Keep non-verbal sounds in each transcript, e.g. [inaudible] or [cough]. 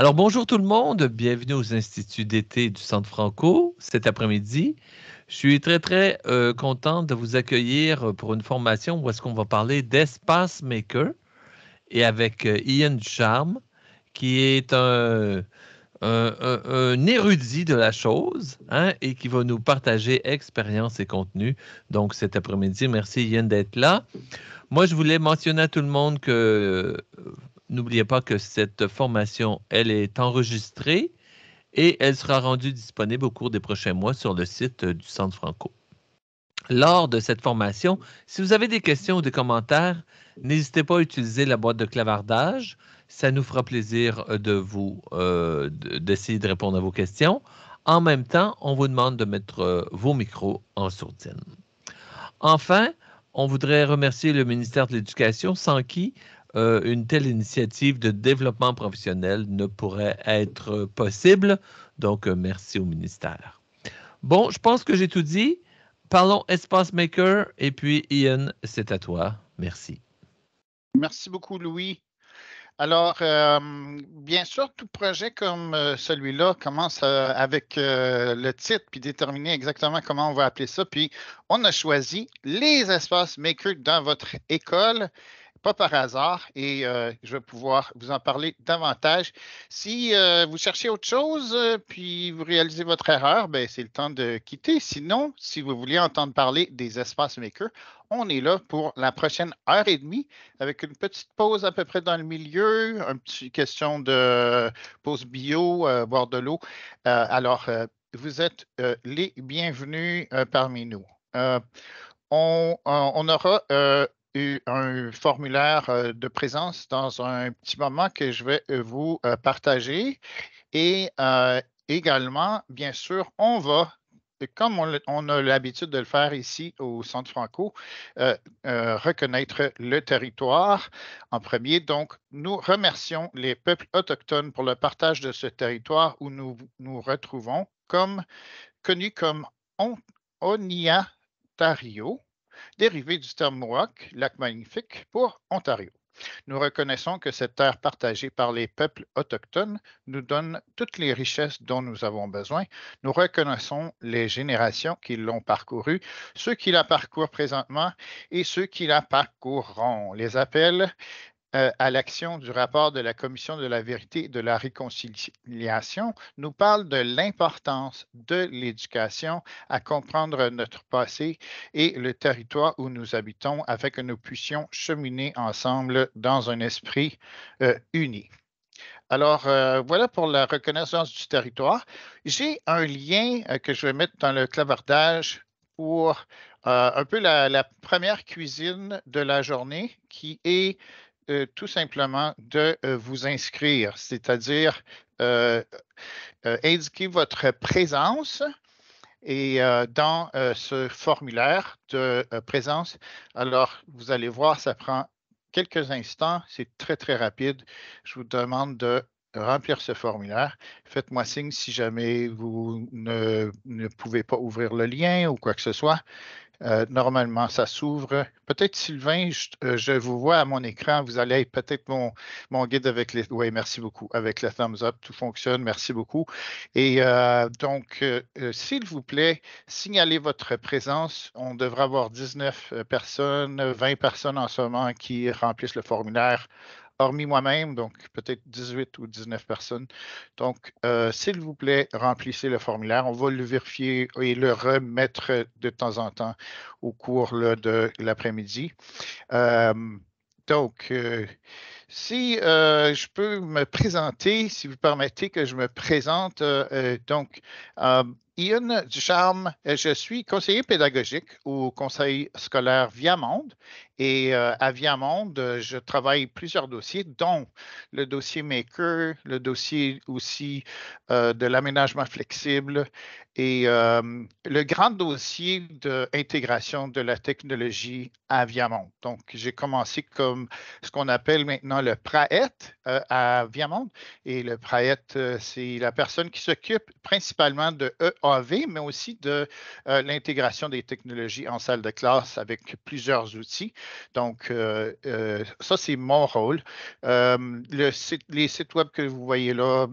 Alors bonjour tout le monde, bienvenue aux Instituts d'été du Centre Franco cet après-midi. Je suis très très euh, contente de vous accueillir pour une formation où est-ce qu'on va parler d'espace maker et avec euh, Ian Charme qui est un, érudit de la chose hein, et qui va nous partager expérience et contenu. Donc cet après-midi, merci Ian d'être là. Moi, je voulais mentionner à tout le monde que euh, N'oubliez pas que cette formation, elle est enregistrée et elle sera rendue disponible au cours des prochains mois sur le site du Centre Franco. Lors de cette formation, si vous avez des questions ou des commentaires, n'hésitez pas à utiliser la boîte de clavardage. Ça nous fera plaisir euh, de vous euh, d'essayer de répondre à vos questions. En même temps, on vous demande de mettre euh, vos micros en sourdine. Enfin, on voudrait remercier le ministère de l'Éducation sans qui euh, une telle initiative de développement professionnel ne pourrait être possible. Donc, euh, merci au ministère. Bon, je pense que j'ai tout dit. Parlons Espace Maker et puis Ian, c'est à toi. Merci. Merci beaucoup, Louis. Alors, euh, bien sûr, tout projet comme celui-là commence avec le titre, puis déterminer exactement comment on va appeler ça. Puis, on a choisi les Espace Maker dans votre école par hasard et euh, je vais pouvoir vous en parler davantage. Si euh, vous cherchez autre chose, euh, puis vous réalisez votre erreur, ben, c'est le temps de quitter. Sinon, si vous voulez entendre parler des espaces makers, on est là pour la prochaine heure et demie avec une petite pause à peu près dans le milieu, une petite question de pause bio, boire de l'eau. alors, vous êtes les bienvenus parmi nous. on, aura un formulaire euh, de présence dans un petit moment que je vais euh, vous euh, partager. Et également, bien sûr, on va comme on, a l'habitude de le faire ici au Centre Franco, reconnaître le territoire en premier. Donc, nous remercions les peuples autochtones pour le partage de ce territoire où nous nous retrouvons, comme, connu comme Oniatario dérivé du terme Mohawk, lac magnifique, pour Ontario. Nous reconnaissons que cette terre partagée par les peuples autochtones nous donne toutes les richesses dont nous avons besoin. Nous reconnaissons les générations qui l'ont parcourue, ceux qui la parcourent présentement et ceux qui la parcourront. Les appels euh, à l'action du rapport de la Commission de la vérité et de la réconciliation nous parle de l'importance de l'éducation à comprendre notre passé et le territoire où nous habitons afin que nous puissions cheminer ensemble dans un esprit euh, uni. Alors, euh, voilà pour la reconnaissance du territoire. J'ai un lien que je vais mettre dans le clavardage pour un peu la, première cuisine de la journée qui est euh, tout simplement de euh, vous inscrire, c'est-à-dire euh, indiquer votre présence et dans ce formulaire de présence. Alors, vous allez voir, ça prend quelques instants, c'est très, très rapide. Je vous demande de remplir ce formulaire. Faites-moi signe si jamais vous ne, ne, pouvez pas ouvrir le lien ou quoi que ce soit. Euh, normalement, ça s'ouvre. Peut-être, Sylvain, euh, je, vous vois à mon écran. Vous allez peut-être mon, guide avec les. Oui, merci beaucoup. Avec le thumbs up, tout fonctionne. Merci beaucoup. Et euh, donc, s'il vous plaît, signalez votre présence. On devrait avoir 19 personnes, 20 personnes en ce moment qui remplissent le formulaire hormis moi-même, donc peut-être 18 ou 19 personnes. Donc, euh, s'il vous plaît, remplissez le formulaire. On va le vérifier et le remettre de temps en temps au cours de l'après-midi. Euh, donc, euh, si je peux me présenter, si vous permettez que je me présente, donc, Ian Ducharme, je suis conseiller pédagogique au Conseil scolaire Viamonde et à Viamonde, je travaille plusieurs dossiers, dont le dossier Maker, le dossier aussi de l'aménagement flexible et le grand dossier d'intégration de la technologie à Viamonde. Donc, j'ai commencé comme ce qu'on appelle maintenant le PRAET à Viamonde. Et le PRAET, c'est la personne qui s'occupe principalement de EAV, mais aussi de l'intégration des technologies en salle de classe avec plusieurs outils. Donc, euh, euh, ça, c'est mon rôle. Euh, les sites web que vous voyez là,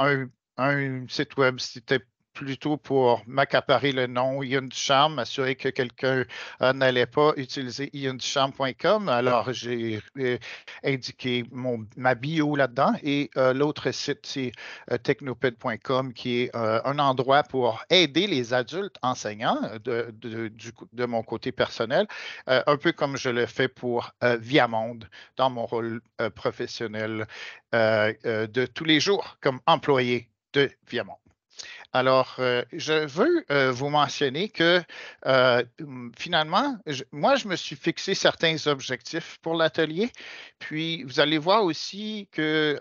un site web, c'était plutôt pour m'accaparer le nom YunCharm, m'assurer que quelqu'un euh, n'allait pas utiliser yuncharm.com. Alors, j'ai euh, indiqué mon, ma bio là-dedans. Et euh, l'autre site, c'est technoped.com, qui est un endroit pour aider les adultes enseignants du, de mon côté personnel, un peu comme je le fais pour Viamonde dans mon rôle professionnel de tous les jours comme employé de Viamonde. Alors, euh, je veux euh, vous mentionner que euh, finalement, moi, je me suis fixé certains objectifs pour l'atelier. Puis, vous allez voir aussi que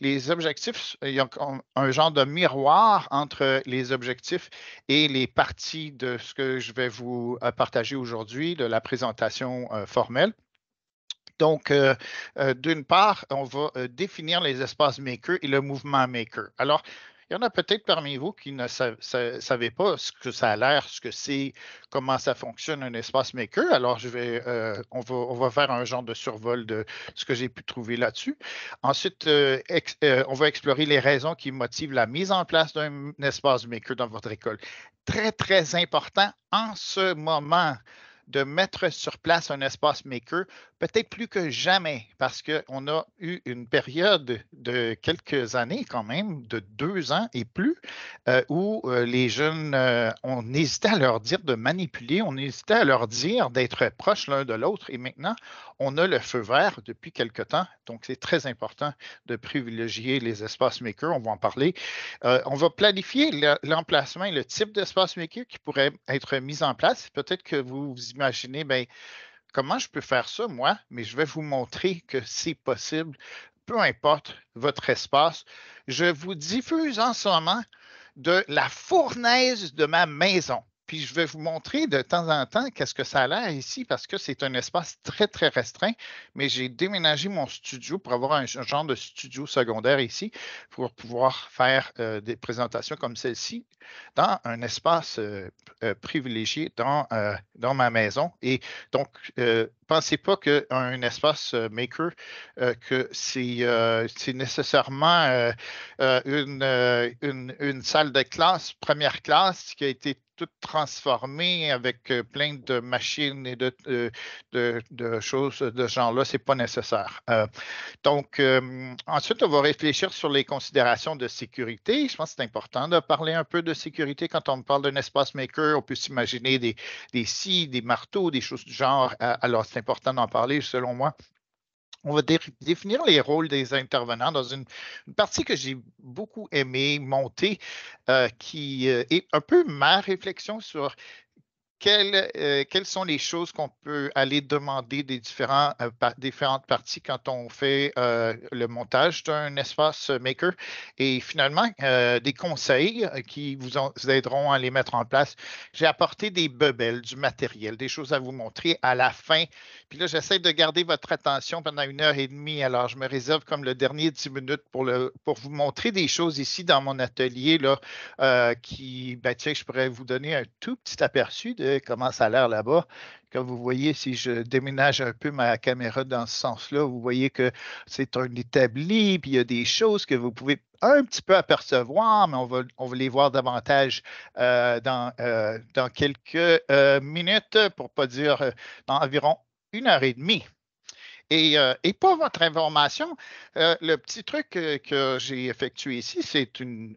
les objectifs, il y a un genre de miroir entre les objectifs et les parties de ce que je vais vous partager aujourd'hui, de la présentation formelle. Donc, d'une part, on va définir les espaces maker et le mouvement maker. Alors, il y en a peut-être parmi vous qui ne savez pas ce que ça a l'air, ce que c'est, comment ça fonctionne un espace maker. Alors, euh, on, va, faire un genre de survol de ce que j'ai pu trouver là-dessus. Ensuite, euh, euh, on va explorer les raisons qui motivent la mise en place d'un espace maker dans votre école. Très, très important en ce moment de mettre sur place un espace maker, peut-être plus que jamais, parce qu'on a eu une période de quelques années quand même, de deux ans et plus, euh, où euh, les jeunes, euh, on hésitait à leur dire de manipuler, on hésitait à leur dire d'être proches l'un de l'autre, et maintenant, on a le feu vert depuis quelque temps, donc c'est très important de privilégier les espaces makers. On va en parler. Euh, on va planifier l'emplacement et le type d'espace maker qui pourrait être mis en place. Peut-être que vous vous imaginez, ben, comment je peux faire ça, moi, mais je vais vous montrer que c'est possible, peu importe votre espace. Je vous diffuse en ce moment de la fournaise de ma maison. Puis je vais vous montrer de temps en temps qu'est-ce que ça a l'air ici parce que c'est un espace très, très restreint. Mais j'ai déménagé mon studio pour avoir un, genre de studio secondaire ici pour pouvoir faire euh, des présentations comme celle-ci dans un espace euh, euh, privilégié dans, dans ma maison. Et donc, pensez pas qu'un espace maker, que c'est nécessairement une, une salle de classe, première classe qui a été tout transformé avec euh, plein de machines et euh, de, de, choses de ce genre-là, ce n'est pas nécessaire. Euh, donc, ensuite, on va réfléchir sur les considérations de sécurité. Je pense que c'est important de parler un peu de sécurité. Quand on parle d'un espace maker, on peut s'imaginer des, des scies, des marteaux, des choses du genre. Alors, c'est important d'en parler, selon moi on va définir les rôles des intervenants dans une, partie que j'ai beaucoup aimé monter, euh, qui euh, est un peu ma réflexion sur euh, quelles, sont les choses qu'on peut aller demander des euh, différentes parties quand on fait euh, le montage d'un espace maker et finalement des conseils qui vous, aideront à les mettre en place. J'ai apporté des bubbles, du matériel, des choses à vous montrer à la fin. Puis là, j'essaie de garder votre attention pendant une heure et demie. Alors, je me réserve comme le dernier dix minutes pour, vous montrer des choses ici dans mon atelier là, qui, ben, tiens, je pourrais vous donner un tout petit aperçu de euh, comment ça a l'air là-bas. Comme vous voyez, si je déménage un peu ma caméra dans ce sens-là, vous voyez que c'est un établi, puis il y a des choses que vous pouvez un petit peu apercevoir, mais on va, les voir davantage euh, dans, euh, dans quelques minutes, pour ne pas dire dans environ une heure et demie. Euh, et, pour votre information, euh, le petit truc que, j'ai effectué ici, c'est une,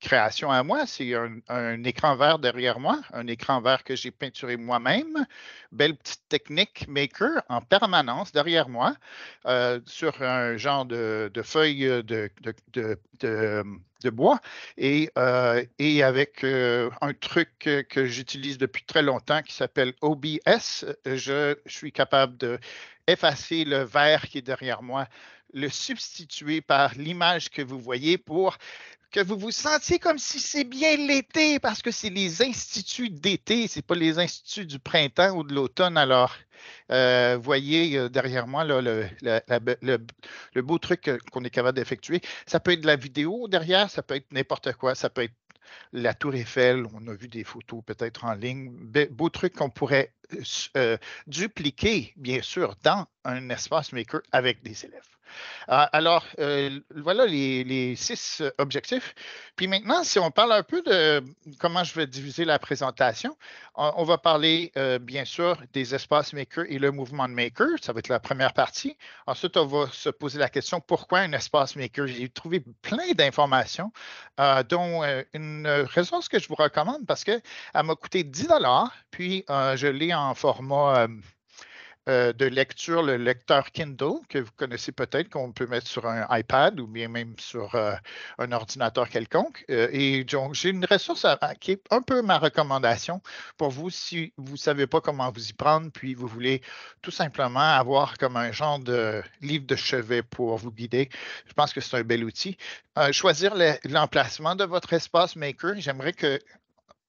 création à moi. C'est un, écran vert derrière moi, un écran vert que j'ai peinturé moi-même. Belle petite technique maker en permanence derrière moi euh, sur un genre de, feuille de, bois et, avec un truc que, j'utilise depuis très longtemps qui s'appelle OBS, je, suis capable de effacer le vert qui est derrière moi, le substituer par l'image que vous voyez pour que vous vous sentiez comme si c'est bien l'été, parce que c'est les instituts d'été, ce pas les instituts du printemps ou de l'automne. Alors, euh, voyez euh, derrière moi là, le, beau truc qu'on est capable d'effectuer. Ça peut être la vidéo derrière, ça peut être n'importe quoi, ça peut être la tour Eiffel, on a vu des photos peut-être en ligne, beau truc qu'on pourrait euh, euh, dupliquer, bien sûr, dans un espace maker avec des élèves. alors, euh, voilà les, six euh, objectifs. Puis maintenant, si on parle un peu de euh, comment je vais diviser la présentation, on, va parler bien sûr des espaces makers et le mouvement de maker. Ça va être la première partie. Ensuite, on va se poser la question pourquoi un espace maker. J'ai trouvé plein d'informations, dont une ressource que je vous recommande parce qu'elle m'a coûté 10 puis je l'ai en format euh, de lecture, le lecteur Kindle, que vous connaissez peut-être, qu'on peut mettre sur un iPad ou bien même sur euh, un ordinateur quelconque. Euh, et donc, j'ai une ressource qui est un peu ma recommandation pour vous si vous ne savez pas comment vous y prendre, puis vous voulez tout simplement avoir comme un genre de livre de chevet pour vous guider. Je pense que c'est un bel outil. choisir l'emplacement de votre espace maker. J'aimerais que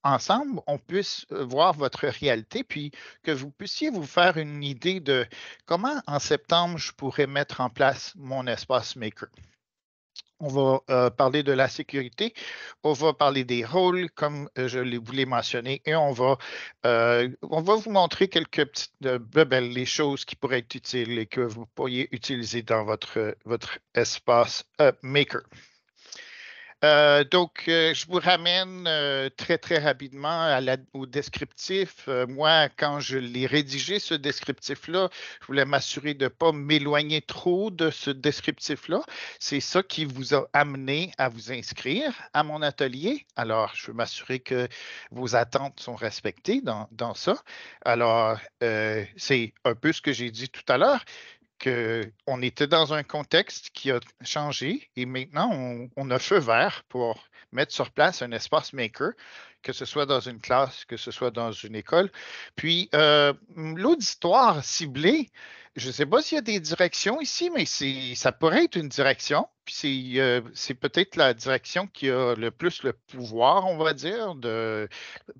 ensemble, on puisse voir votre réalité, puis que vous puissiez vous faire une idée de comment en septembre je pourrais mettre en place mon espace maker. On va parler de la sécurité, on va parler des rôles, comme je vous l'ai mentionné, et on va, vous montrer quelques petites ben, les choses qui pourraient être utiles et que vous pourriez utiliser dans votre, votre espace Maker. Euh, donc, euh, je vous ramène euh, très, très rapidement au descriptif. moi, quand je l'ai rédigé, ce descriptif-là, je voulais m'assurer de ne pas m'éloigner trop de ce descriptif-là. C'est ça qui vous a amené à vous inscrire à mon atelier. Alors, je veux m'assurer que vos attentes sont respectées dans ça. Alors, c'est un peu ce que j'ai dit tout à l'heure qu'on était dans un contexte qui a changé et maintenant on, a feu vert pour mettre sur place un espace maker, que ce soit dans une classe, que ce soit dans une école. Puis euh, l'auditoire ciblé, je ne sais pas s'il y a des directions ici, mais ça pourrait être une direction. Puis euh, c'est peut-être la direction qui a le plus le pouvoir, on va dire, de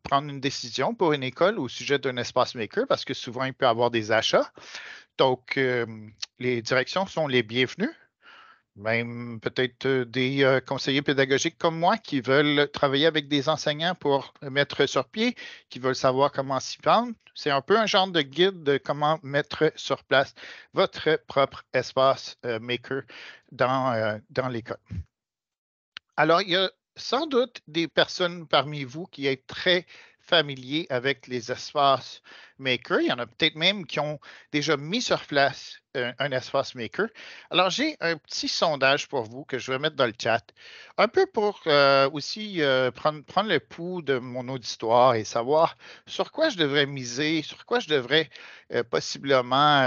prendre une décision pour une école au sujet d'un espace maker, parce que souvent il peut y avoir des achats. Donc, les directions sont les bienvenues, même peut-être des conseillers pédagogiques comme moi qui veulent travailler avec des enseignants pour mettre sur pied, qui veulent savoir comment s'y prendre. C'est un peu un genre de guide de comment mettre sur place votre propre espace maker dans, l'école. Alors, il y a sans doute des personnes parmi vous qui est très familier avec les espaces maker. Il y en a peut-être même qui ont déjà mis sur place euh, un, espace maker. Alors, j'ai un petit sondage pour vous que je vais mettre dans le chat, un peu pour euh, aussi euh, prendre, prendre le pouls de mon auditoire et savoir sur quoi je devrais miser, sur quoi je devrais possiblement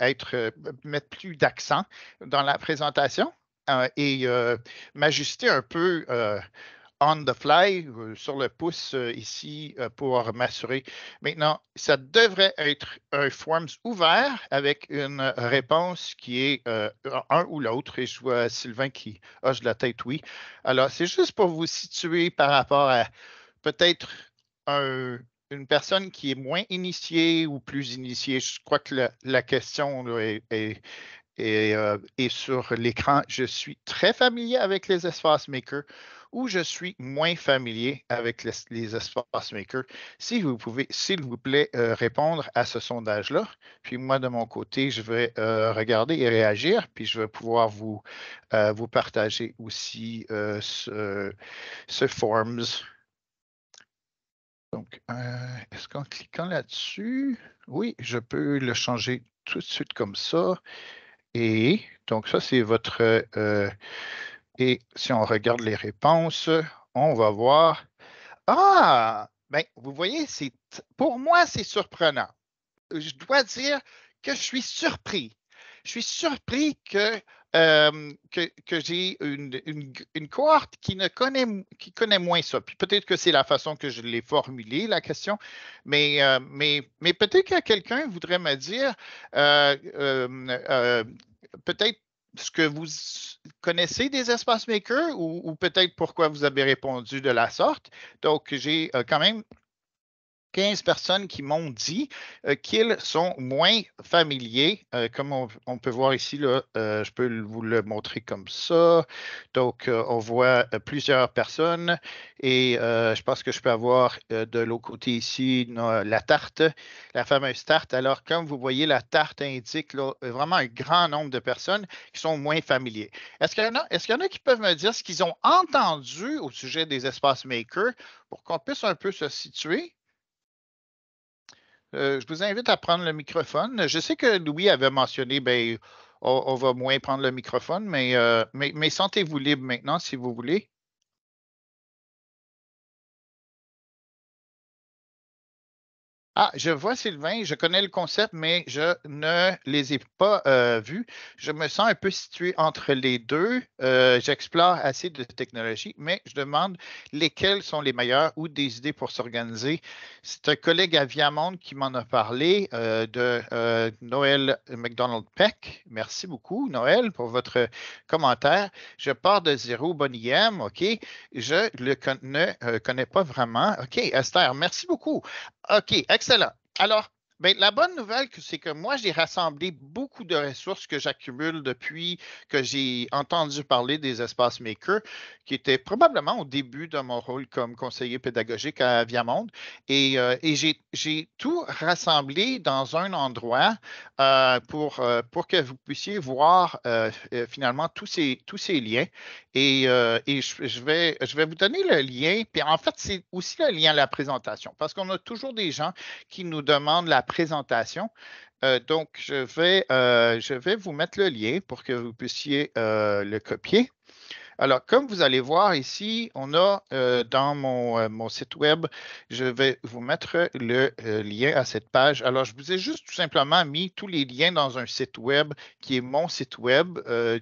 être, mettre plus d'accent dans la présentation et m'ajuster un peu on the fly, euh, sur le pouce euh, ici, euh, pour m'assurer. Maintenant, ça devrait être un forms ouvert avec une réponse qui est un ou l'autre. Et je vois Sylvain qui hoche la tête, oui. Alors, c'est juste pour vous situer par rapport à peut-être une personne qui est moins initiée ou plus initiée. Je crois que la, question est, sur l'écran, je suis très familier avec les espaces makers. Où je suis moins familier avec les, les makers. Si vous pouvez, s'il vous plaît, euh, répondre à ce sondage-là, puis moi, de mon côté, je vais euh, regarder et réagir, puis je vais pouvoir vous, euh, partager aussi ce, ce, Forms. Donc, est-ce qu'en cliquant là-dessus, oui, je peux le changer tout de suite comme ça. Et donc, ça, c'est votre et si on regarde les réponses, on va voir. Ah, ben, vous voyez, c'est pour moi, c'est surprenant. Je dois dire que je suis surpris. Je suis surpris que, euh, que, j'ai une, cohorte qui, ne connaît, qui connaît moins ça. Puis peut-être que c'est la façon que je l'ai formulée, la question, mais, euh, mais, mais peut-être que quelqu'un voudrait me dire euh, peut-être ce que vous connaissez des espaces makers ou, ou peut-être pourquoi vous avez répondu de la sorte. Donc, j'ai euh, quand même 15 personnes qui m'ont dit euh, qu'ils sont moins familiers. Euh, comme on, peut voir ici, là, euh, je peux vous le montrer comme ça. Donc, on voit plusieurs personnes et je pense que je peux avoir de l'autre côté ici la tarte, la fameuse tarte. Alors, comme vous voyez, la tarte indique vraiment un grand nombre de personnes qui sont moins familiers. Est-ce qu'il y, en a, est qu y en a qui peuvent me dire ce qu'ils ont entendu au sujet des espaces makers pour qu'on puisse un peu se situer? Euh, je vous invite à prendre le microphone. Je sais que Louis avait mentionné, ben, on, va moins prendre le microphone, euh, mais, mais sentez-vous libre maintenant si vous voulez. Ah, je vois Sylvain, je connais le concept, mais je ne les ai pas euh, vus. Je me sens un peu situé entre les deux. Euh, j'explore assez de technologies, mais je demande lesquelles sont les meilleures ou des idées pour s'organiser. C'est un collègue à Viamonde qui m'en a parlé euh, de Noël McDonald Peck. Merci beaucoup, Noël, pour votre commentaire. Je pars de zéro, bon IM, OK. Je ne le connais pas vraiment. OK, Esther, merci beaucoup. OK, excellent. Alors, ben, la bonne nouvelle, c'est que moi, j'ai rassemblé beaucoup de ressources que j'accumule depuis que j'ai entendu parler des espaces makers, qui étaient probablement au début de mon rôle comme conseiller pédagogique à Viamonde. Et, euh, et j'ai tout rassemblé dans un endroit euh, pour, euh, pour que vous puissiez voir finalement tous ces, tous ces liens. Et, je, vais, je vais vous donner le lien. Puis en fait, c'est aussi le lien à la présentation, parce qu'on a toujours des gens qui nous demandent la présentation. Euh, donc, je vais, euh, je vais vous mettre le lien pour que vous puissiez euh, le copier. Alors, comme vous allez voir ici, on a dans mon, site web, je vais vous mettre le lien à cette page. Alors, je vous ai juste tout simplement mis tous les liens dans un site web qui est mon site web,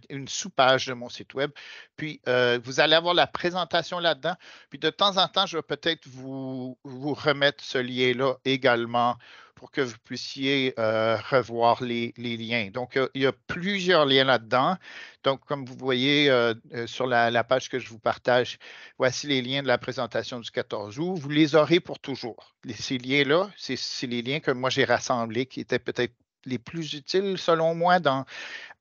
une sous-page de mon site web. Puis, vous allez avoir la présentation là-dedans. Puis, de temps en temps, je vais peut-être vous, vous remettre ce lien-là également pour que vous puissiez euh, revoir les, liens. Donc, euh, il y a plusieurs liens là-dedans. Donc, comme vous voyez euh, sur la, page que je vous partage, voici les liens de la présentation du 14 août. Vous les aurez pour toujours. ces liens-là, c'est les liens que moi j'ai rassemblés qui étaient peut-être les plus utiles, selon moi, dans,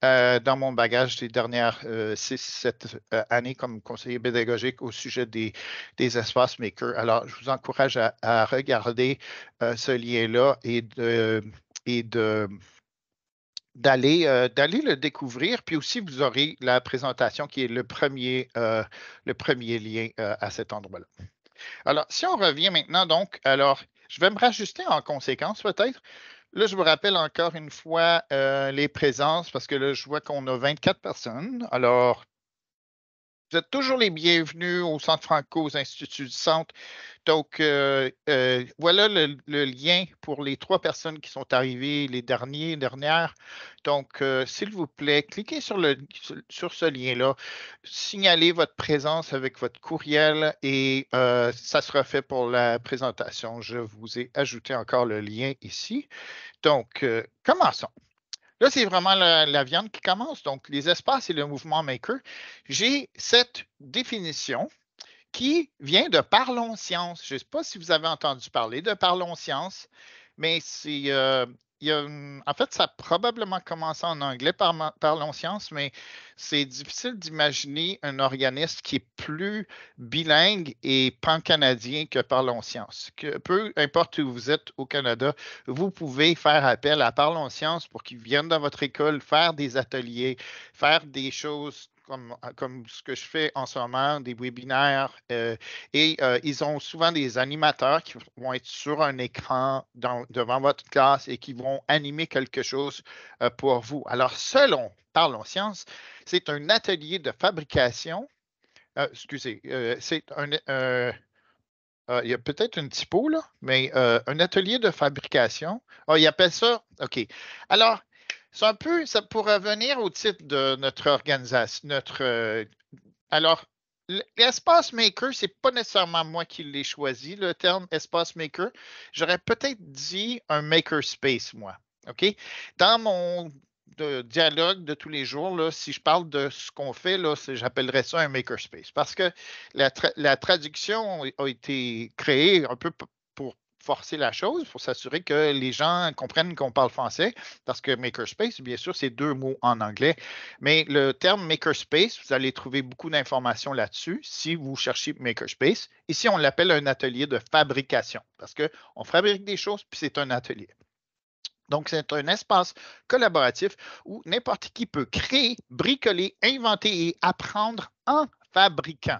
euh, dans mon bagage des dernières euh, six, sept euh, années comme conseiller pédagogique au sujet des, des espaces makers. Alors, je vous encourage à, regarder ce lien-là et de, et de d'aller d'aller le découvrir. Puis aussi, vous aurez la présentation qui est le premier, le premier lien à cet endroit-là. Alors, si on revient maintenant, donc, alors, je vais me rajuster en conséquence peut-être. Là, je vous rappelle encore une fois euh, les présences parce que là, je vois qu'on a 24 personnes. Alors, vous êtes toujours les bienvenus au Centre Franco, aux Instituts du Centre. Donc, euh, euh, voilà le, lien pour les trois personnes qui sont arrivées, les derniers, dernières. Donc, euh, s'il vous plaît, cliquez sur ce lien-là, signalez votre présence avec votre courriel et ça sera fait pour la présentation. Je vous ai ajouté encore le lien ici. Donc, commençons. Là, c'est vraiment la, viande qui commence, donc les espaces et le mouvement maker. J'ai cette définition qui vient de Parlons Science. Je ne sais pas si vous avez entendu parler de Parlons Science, mais c'est euh, en fait, ça a probablement commencé en anglais par Parlons Science, mais c'est difficile d'imaginer un organisme qui est plus bilingue et pan-canadien que Parlons Science. Que, peu importe où vous êtes au Canada, vous pouvez faire appel à Parlons sciences pour qu'ils viennent dans votre école, faire des ateliers, faire des choses euh, comme, ce que je fais en ce moment, des webinaires, euh, et euh, ils ont souvent des animateurs qui vont être sur un écran devant votre classe et qui vont animer quelque chose pour vous. Alors, selon Parlons Science, c'est un atelier de fabrication. excusez, c'est un. il y a peut-être une typo là, mais un atelier de fabrication. Oh, ah, ils appellent ça. OK. Alors, c'est un peu, ça, pourrait venir au titre de notre organisation, notre. Euh, alors, l'espace maker, c'est pas nécessairement moi qui l'ai choisi, le terme espace maker. J'aurais peut-être dit un makerspace, moi. OK? Dans mon dialogue de tous les jours, là, si je parle de ce qu'on fait, j'appellerais ça un makerspace. Parce que la, la traduction a été créée un peu forcer la chose pour s'assurer que les gens comprennent qu'on parle français, parce que makerspace, bien sûr, c'est deux mots en anglais. Mais le terme makerspace, vous allez trouver beaucoup d'informations là-dessus si vous cherchez makerspace. Ici, on l'appelle un atelier de fabrication, parce qu'on fabrique des choses, puis c'est un atelier. Donc, c'est un espace collaboratif où n'importe qui peut créer, bricoler, inventer et apprendre en fabriquant.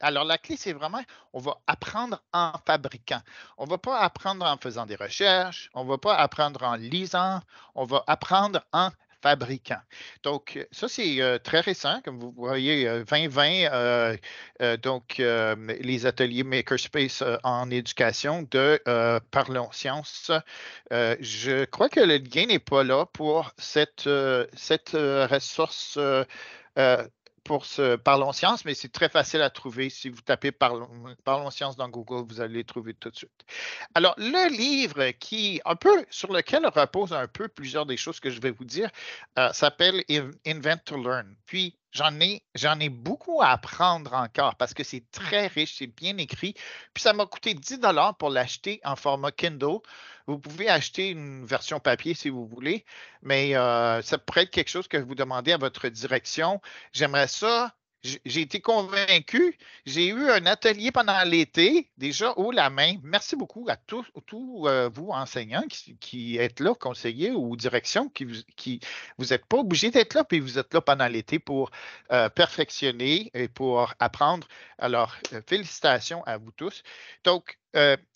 Alors, la clé, c'est vraiment, on va apprendre en fabriquant. On ne va pas apprendre en faisant des recherches, on ne va pas apprendre en lisant, on va apprendre en fabriquant. Donc, euh, ça, c'est euh, très récent, comme vous voyez, 2020, euh, donc les ateliers Makerspace en éducation de Parlons Sciences. je crois que le lien n'est pas là pour cette, cette ressource pour ce Parlons Science, mais c'est très facile à trouver. Si vous tapez Parlons, sciences » Science dans Google, vous allez trouver tout de suite. Alors, le livre qui, un peu, sur lequel repose un peu plusieurs des choses que je vais vous dire, euh, s'appelle Invent to Learn. Puis, J'en ai, j'en ai beaucoup à apprendre encore parce que c'est très riche, c'est bien écrit. Puis ça m'a coûté 10 dollars pour l'acheter en format Kindle. Vous pouvez acheter une version papier si vous voulez, mais euh, ça pourrait être quelque chose que vous demandez à votre direction. J'aimerais ça j'ai été convaincu. J'ai eu un atelier pendant l'été, déjà haut la main. Merci beaucoup à tous, euh, vous enseignants qui, êtes là, conseillers ou directions, qui, qui vous n'êtes pas obligés d'être là, puis vous êtes là pendant l'été pour euh, perfectionner et pour apprendre. Alors, euh, félicitations à vous tous. Donc,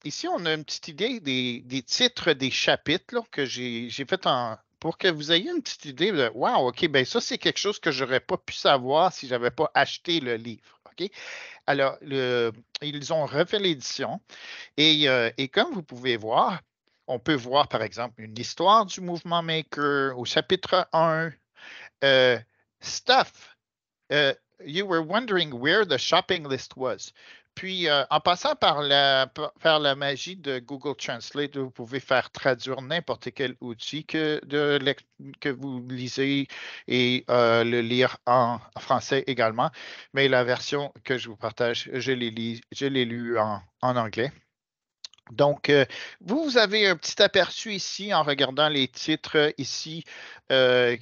ici, on a une petite idée des, titres des chapitres que j'ai fait en, pour que vous ayez une petite idée de Wow, OK, bien ça, c'est quelque chose que je n'aurais pas pu savoir si je n'avais pas acheté le livre. OK? Alors, ils ont refait l'édition euh, et, comme vous pouvez voir, on peut voir, par exemple, une histoire du mouvement maker au chapitre 1. Euh, stuff. Euh, you were wondering where the shopping list was. Puis, euh, en passant par la, la magie de Google Translate, vous pouvez faire traduire n'importe quel outil que, que vous lisez et euh, le lire en français également. Mais la version que je vous partage, je l'ai, lue en, anglais. Donc, euh, vous avez un petit aperçu ici en regardant les titres ici de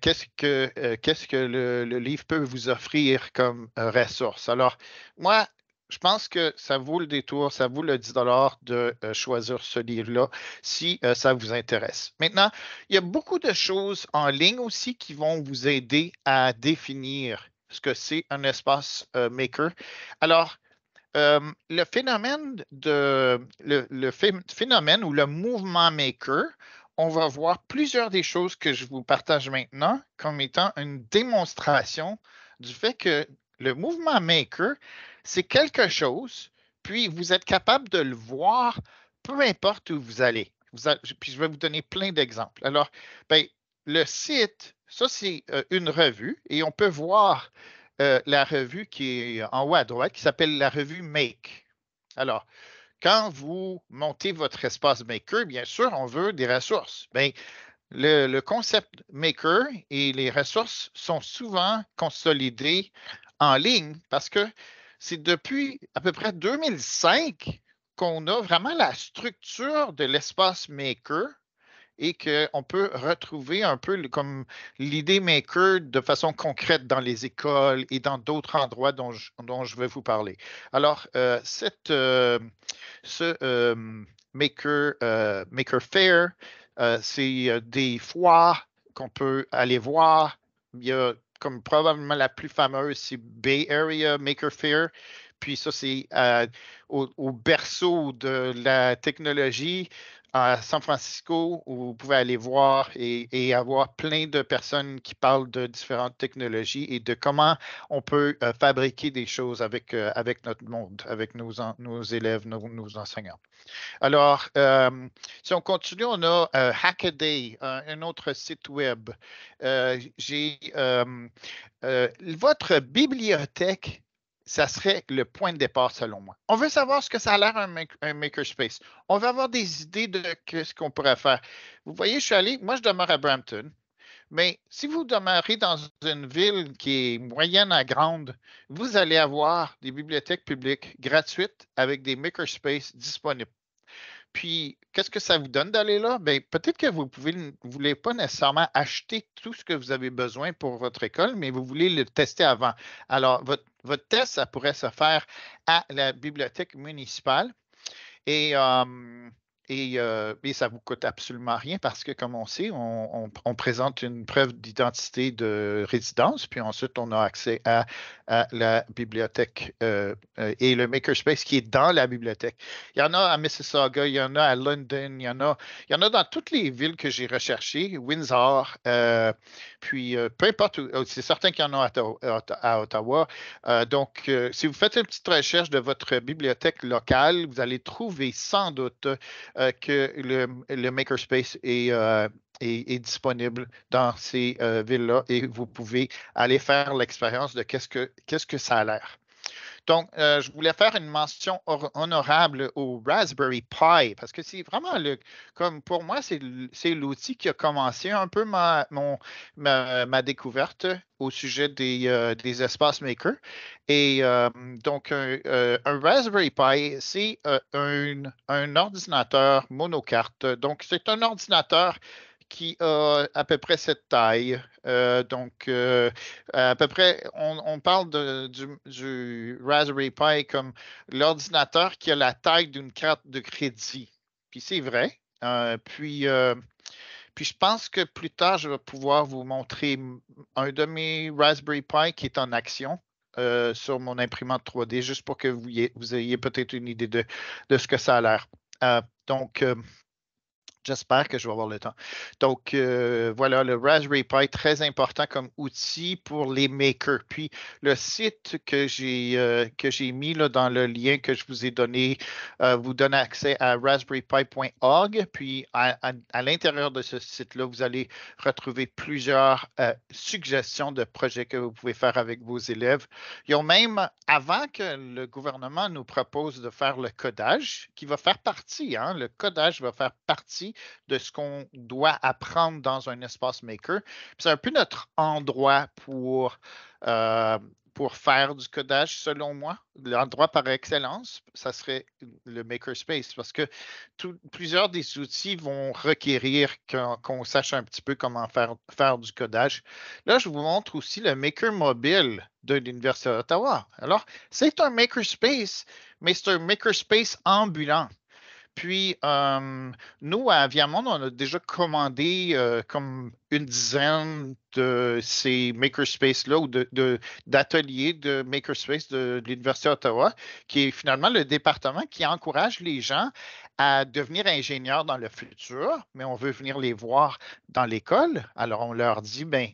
qu'est-ce que, qu'est-ce que le, le, livre peut vous offrir comme ressource. Alors, moi, je pense que ça vaut le détour, ça vaut le 10 de euh, choisir ce livre-là si euh, ça vous intéresse. Maintenant, il y a beaucoup de choses en ligne aussi qui vont vous aider à définir ce que c'est un espace euh, maker. Alors, le phénomène de le phénomène ou le mouvement maker, on va voir plusieurs des choses que je vous partage maintenant comme étant une démonstration du fait que le mouvement maker, c'est quelque chose, puis vous êtes capable de le voir peu importe où vous allez. puis je vais vous donner plein d'exemples. Alors, ben, le site, ça c'est euh, une revue et on peut voir euh, la revue qui est en haut à droite qui s'appelle la revue Make. Alors, quand vous montez votre espace Maker, bien sûr, on veut des ressources. mais ben, le, le, concept Maker et les ressources sont souvent consolidées en ligne parce que c'est depuis à peu près 2005 qu'on a vraiment la structure de l'espace maker et qu'on peut retrouver un peu comme l'idée maker de façon concrète dans les écoles et dans d'autres endroits dont je, dont je, vais vous parler. Alors, euh, cette, euh, ce euh, maker, maker Fair, c'est des fois qu'on peut aller voir. Il comme probablement la plus fameuse, c'est Bay Area Maker Faire. Puis ça, c'est euh, au, berceau de la technologie à San Francisco où vous pouvez aller voir et, avoir plein de personnes qui parlent de différentes technologies et de comment on peut euh, fabriquer des choses avec, euh, avec notre monde, avec nos, élèves, nos, enseignants. Alors, euh, si on continue, on a Hackaday, un, un, autre site web. J'ai votre bibliothèque ça serait le point de départ selon moi. On veut savoir ce que ça a l'air un, makerspace. On veut avoir des idées de ce qu'on pourrait faire. Vous voyez, je suis allé, moi je demeure à Brampton, mais si vous demeurez dans une ville qui est moyenne à grande, vous allez avoir des bibliothèques publiques gratuites avec des makerspaces disponibles. Puis, qu'est-ce que ça vous donne d'aller là? Bien, peut-être que vous ne voulez pas nécessairement acheter tout ce que vous avez besoin pour votre école, mais vous voulez le tester avant. Alors, votre votre test, ça pourrait se faire à la bibliothèque municipale. Et, et, ça ne vous coûte absolument rien parce que, comme on sait, on présente une preuve d'identité de résidence, puis ensuite on a accès à à la bibliothèque euh, euh, et le makerspace qui est dans la bibliothèque. Il y en a à Mississauga, il y en a à London, il y en a, il y en a dans toutes les villes que j'ai recherchées, Windsor, euh, puis peu importe, oh, c'est certain qu'il y en a à, Ottawa. donc, si vous faites une petite recherche de votre bibliothèque locale, vous allez trouver sans doute que le makerspace est, est, disponible dans ces euh, villes-là et vous pouvez aller faire l'expérience de qu'est-ce que, qu'est-ce que ça a l'air. Donc, euh, je voulais faire une mention honorable au Raspberry Pi parce que c'est vraiment le, comme pour moi, c'est l'outil qui a commencé un peu ma, ma, découverte au sujet des, euh, espaces makers. Et donc, un, Raspberry Pi, c'est un, un ordinateur monocarte. Donc, c'est un ordinateur qui a à peu près cette taille. Euh, donc, euh, à peu près, on, parle du, Raspberry Pi comme l'ordinateur qui a la taille d'une carte de crédit. Puis c'est vrai. Hein, puis, euh, puis je pense que plus tard, je vais pouvoir vous montrer un de mes Raspberry Pi qui est en action. sur mon imprimante 3D, juste pour que vous ayez, peut-être une idée de, de, ce que ça a l'air. donc, J'espère que je vais avoir le temps. Donc, euh, voilà, le Raspberry Pi, très important comme outil pour les makers. Puis, le site que j'ai euh, mis dans le lien que je vous ai donné euh, vous donne accès à raspberrypi.org. Puis, à, l'intérieur de ce site-là, vous allez retrouver plusieurs suggestions de projets que vous pouvez faire avec vos élèves. Ils ont même, avant que le gouvernement nous propose de faire le codage, qui va faire partie, hein, le codage va faire partie de ce qu'on doit apprendre dans un espace maker. C'est un peu notre endroit euh, pour, faire du codage, selon moi. L'endroit par excellence, ça serait le makerspace parce que plusieurs des outils vont requérir qu'on sache un petit peu comment faire, faire du codage. Là, je vous montre aussi le maker mobile de l'Université d'Ottawa. Alors, c'est un makerspace, mais c'est un makerspace ambulant. Puis, nous, à ViaMonde, on a déjà commandé comme une dizaine de ces makerspaces-là ou d'ateliers de, makerspaces de de, l'Université d'Ottawa, qui est finalement le département qui encourage les gens à devenir ingénieurs dans le futur, mais on veut venir les voir dans l'école. Alors, on leur dit, ben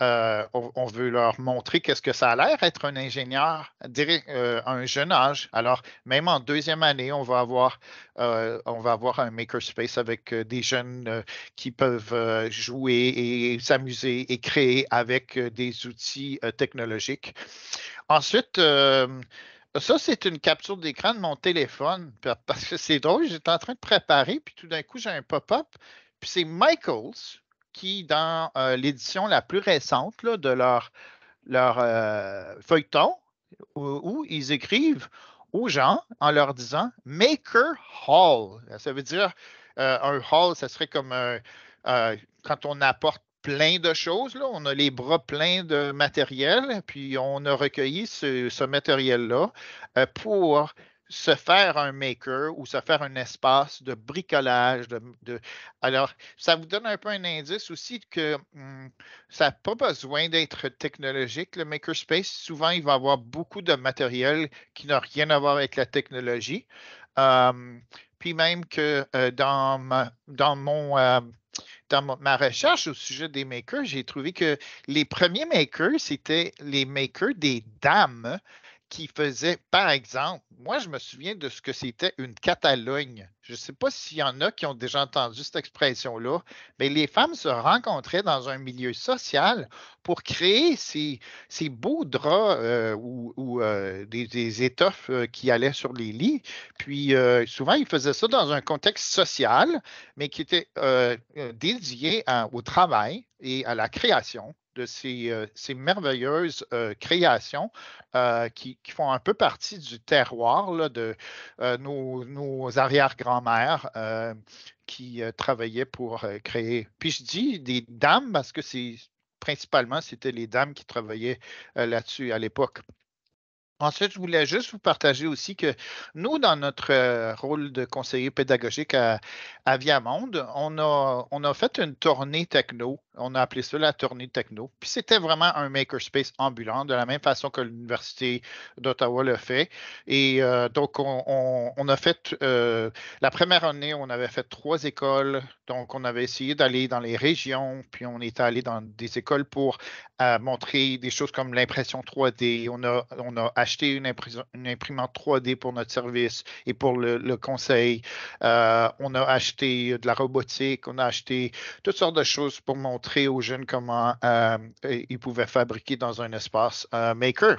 euh, on, veut leur montrer qu'est-ce que ça a l'air être un ingénieur à euh, un jeune âge. Alors, même en deuxième année, on va avoir, euh, on va avoir un makerspace avec des jeunes qui peuvent jouer et s'amuser et créer avec des outils technologiques. Ensuite, ça, c'est une capture d'écran de mon téléphone [laughs] parce que c'est drôle, j'étais en train de préparer, puis tout d'un coup, j'ai un pop-up, puis c'est Michaels qui, dans euh, l'édition la plus récente de leur, leur euh, feuilleton, où, ils écrivent aux gens en leur disant Maker Hall. Ça veut dire euh, un hall, ça serait comme quand on apporte plein de choses. Là. On a les bras pleins de matériel, puis on a recueilli ce matériel-là pour se faire un maker ou se faire un espace de bricolage. De, alors, ça vous donne un peu un indice aussi que hum, ça n'a pas besoin d'être technologique. Le makerspace, souvent, il va avoir beaucoup de matériel qui n'a rien à voir avec la technologie. Hum, puis même que euh, dans, dans mon... Euh, dans ma recherche au sujet des makers, j'ai trouvé que les premiers makers, c'était les makers des dames qui faisait, par exemple, moi je me souviens de ce que c'était une Catalogne. Je ne sais pas s'il y en a qui ont déjà entendu cette expression-là, mais les femmes se rencontraient dans un milieu social pour créer ces, ces beaux draps euh, ou, euh, des, étoffes euh, qui allaient sur les lits. Puis souvent, ils faisaient ça dans un contexte social, mais qui était dédié au travail et à la création de ces, euh, merveilleuses euh, créations euh, qui, font un peu partie du terroir de nos, arrière-grand-mères qui travaillaient pour créer. Puis je dis des dames parce que c'est principalement c'était les dames qui travaillaient là-dessus à l'époque. Ensuite, je voulais juste vous partager aussi que nous, dans notre rôle de conseiller pédagogique à, Viamonde, on a fait une tournée techno on a appelé ça la tournée techno. Puis c'était vraiment un makerspace ambulant, de la même façon que l'Université d'Ottawa le fait. Et euh, donc, on, a fait, euh, la première année, on avait fait trois écoles. Donc, on avait essayé d'aller dans les régions, puis on est allé dans des écoles pour euh, montrer des choses comme l'impression 3D. On a, on a acheté une, imprimante 3D pour notre service et pour le, le conseil. on a acheté de la robotique, on a acheté toutes sortes de choses pour montrer aux jeunes comment euh, ils pouvaient fabriquer dans un espace euh, maker.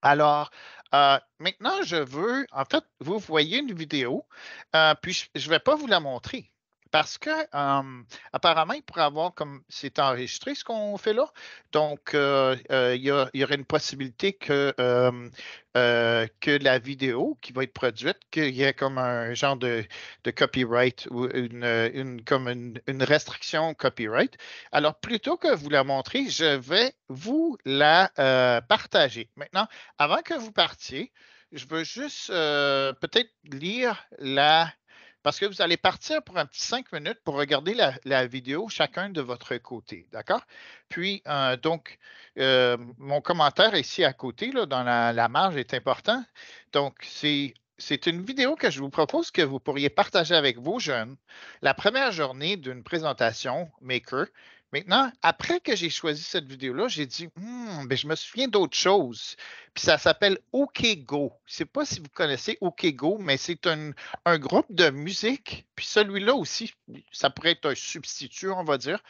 Alors, euh, maintenant, je veux, en fait, vous voyez une vidéo, puis je ne vais pas vous la montrer parce que apparemment, il avoir comme c'est enregistré ce qu'on fait là. Donc, euh, euh, il, y aurait une possibilité que, euh, que la vidéo qui va être produite, qu'il y ait comme un genre de, copyright ou une, comme une, une, restriction copyright. Alors, plutôt que vous la montrer, je vais vous la partager. Maintenant, avant que vous partiez, je veux juste peut-être lire la parce que vous allez partir pour un petit cinq minutes pour regarder la, vidéo chacun de votre côté, d'accord? Puis, euh, donc, euh, mon commentaire ici à côté, là, dans la, marge, est important. Donc, c'est c'est une vidéo que je vous propose que vous pourriez partager avec vos jeunes la première journée d'une présentation Maker Maintenant, après que j'ai choisi cette vidéo-là, j'ai dit, «Hmm, ben, je me souviens d'autre chose. Puis ça s'appelle Okego. je ne sais pas si vous connaissez Okego, mais c'est un, groupe de musique. Puis celui-là aussi, ça pourrait être un substitut, on va dire.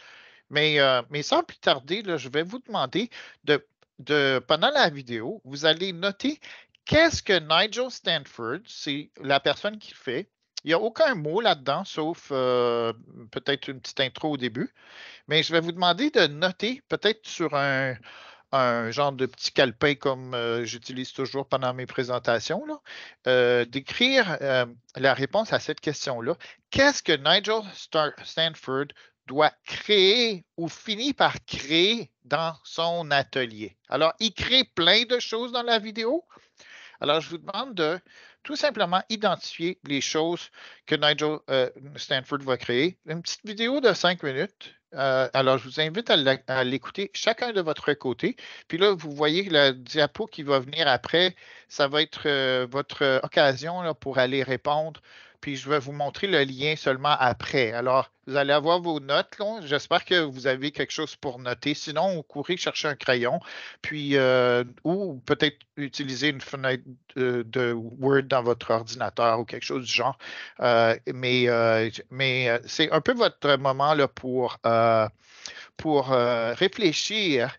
Mais, euh, sans plus tarder, je vais vous demander de, de, pendant la vidéo, vous allez noter qu'est-ce que Nigel Stanford, c'est la personne qui le fait, il n'y a aucun mot là-dedans, sauf euh, peut-être une petite intro au début. Mais je vais vous demander de noter, peut-être sur un, genre de petit calepin comme euh, j'utilise toujours pendant mes présentations, euh, d'écrire la réponse à cette question-là. Qu'est-ce que Nigel Stanford doit créer ou finit par créer dans son atelier? Alors, il crée plein de choses dans la vidéo. Alors, je vous demande de tout simplement identifier les choses que Nigel euh, Stanford va créer. Une petite vidéo de cinq minutes. Euh, alors, je vous invite à l'écouter chacun de votre côté. Puis là, vous voyez la diapo qui va venir après. Ça va être euh, votre occasion là, pour aller répondre puis je vais vous montrer le lien seulement après. Alors, vous allez avoir vos notes. J'espère que vous avez quelque chose pour noter. Sinon, vous courez chercher un crayon, puis euh, ou peut-être utiliser une fenêtre euh, de, Word dans votre ordinateur ou quelque chose du genre. Euh, mais mais c'est un peu votre moment là, pour, pour réfléchir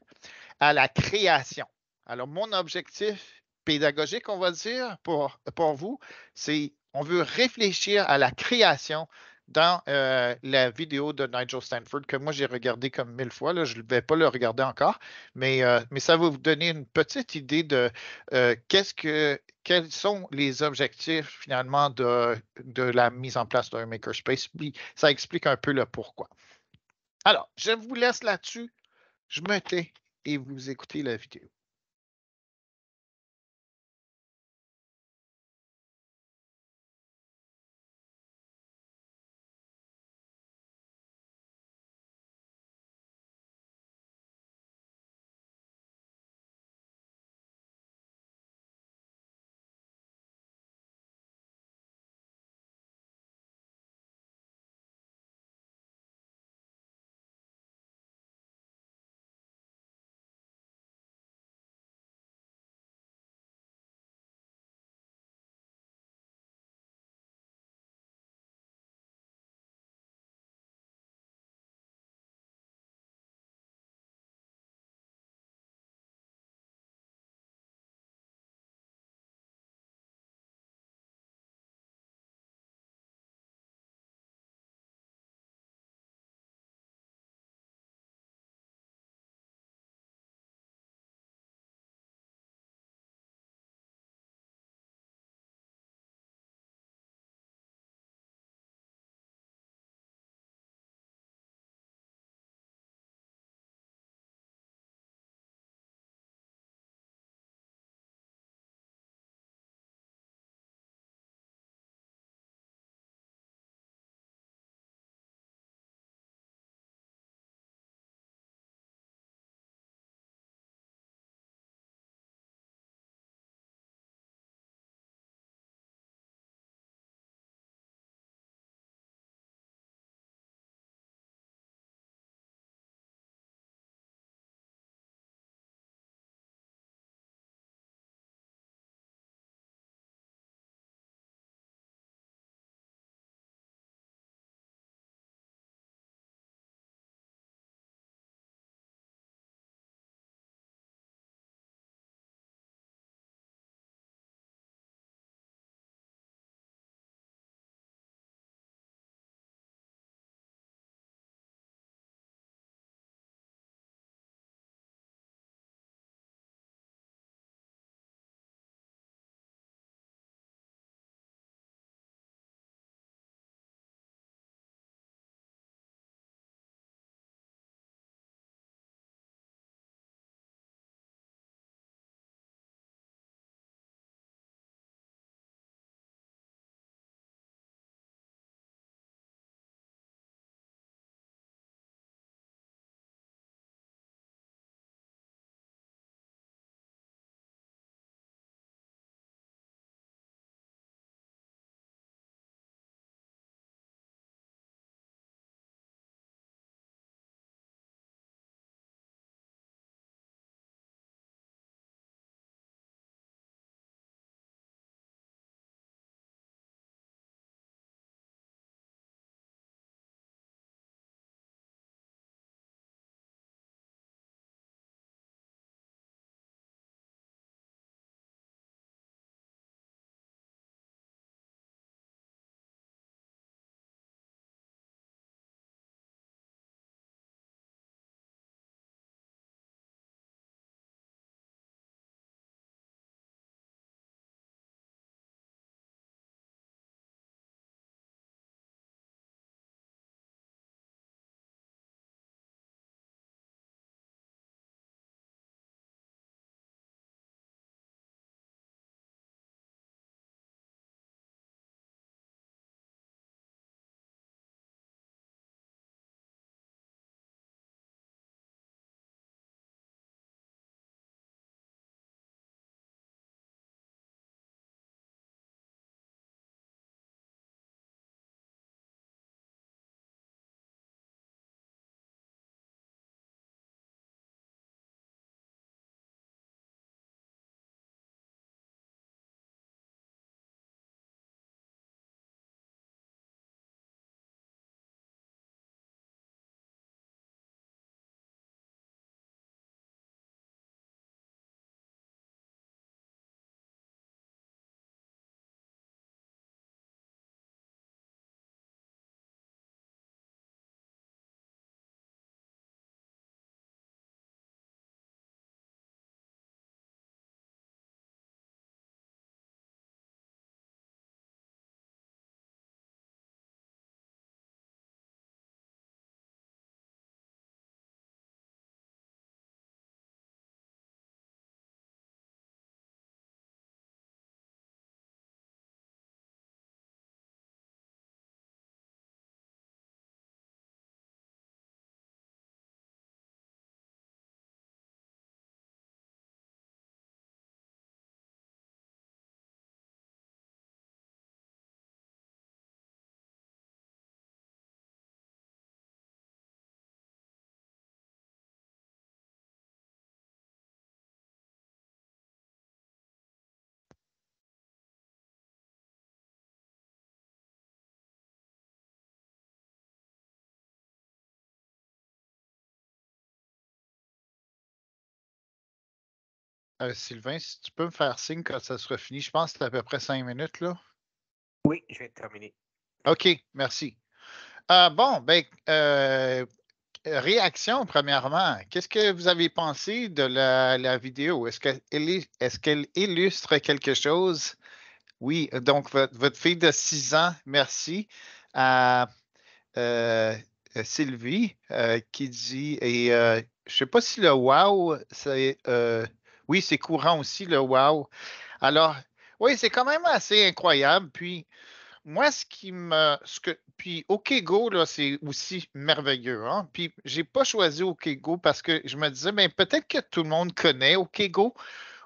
à la création. Alors, mon objectif pédagogique, on va dire, pour, pour vous, c'est on veut réfléchir à la création dans euh, la vidéo de Nigel Stanford que moi j'ai regardé comme mille fois. Là, je ne vais pas le regarder encore, mais, euh, mais ça va vous donner une petite idée de euh, qu'est-ce que quels sont les objectifs finalement de, la mise en place d'un makerspace. ça explique un peu le pourquoi. Alors, je vous laisse là-dessus. Je me tais et vous écoutez la vidéo. Euh, Sylvain, si tu peux me faire signe quand ça sera fini, je pense que c'est à peu près cinq minutes, là. Oui, je vais terminer. OK, merci. Euh, bon, ben, euh, réaction premièrement. Qu'est-ce que vous avez pensé de la, vidéo? Est-ce qu'elle illustre quelque chose? Oui, donc votre, fille de six ans, merci à Sylvie qui dit, et je ne sais pas si le wow, c'est oui, c'est courant aussi, le wow. Alors, oui, c'est quand même assez incroyable. Puis, moi, ce qui me. Ce que, puis, OK Go, là, c'est aussi merveilleux. Puis, hein. Puis, j'ai pas choisi OK Go parce que je me disais, ben, peut-être que tout le monde connaît OK Go.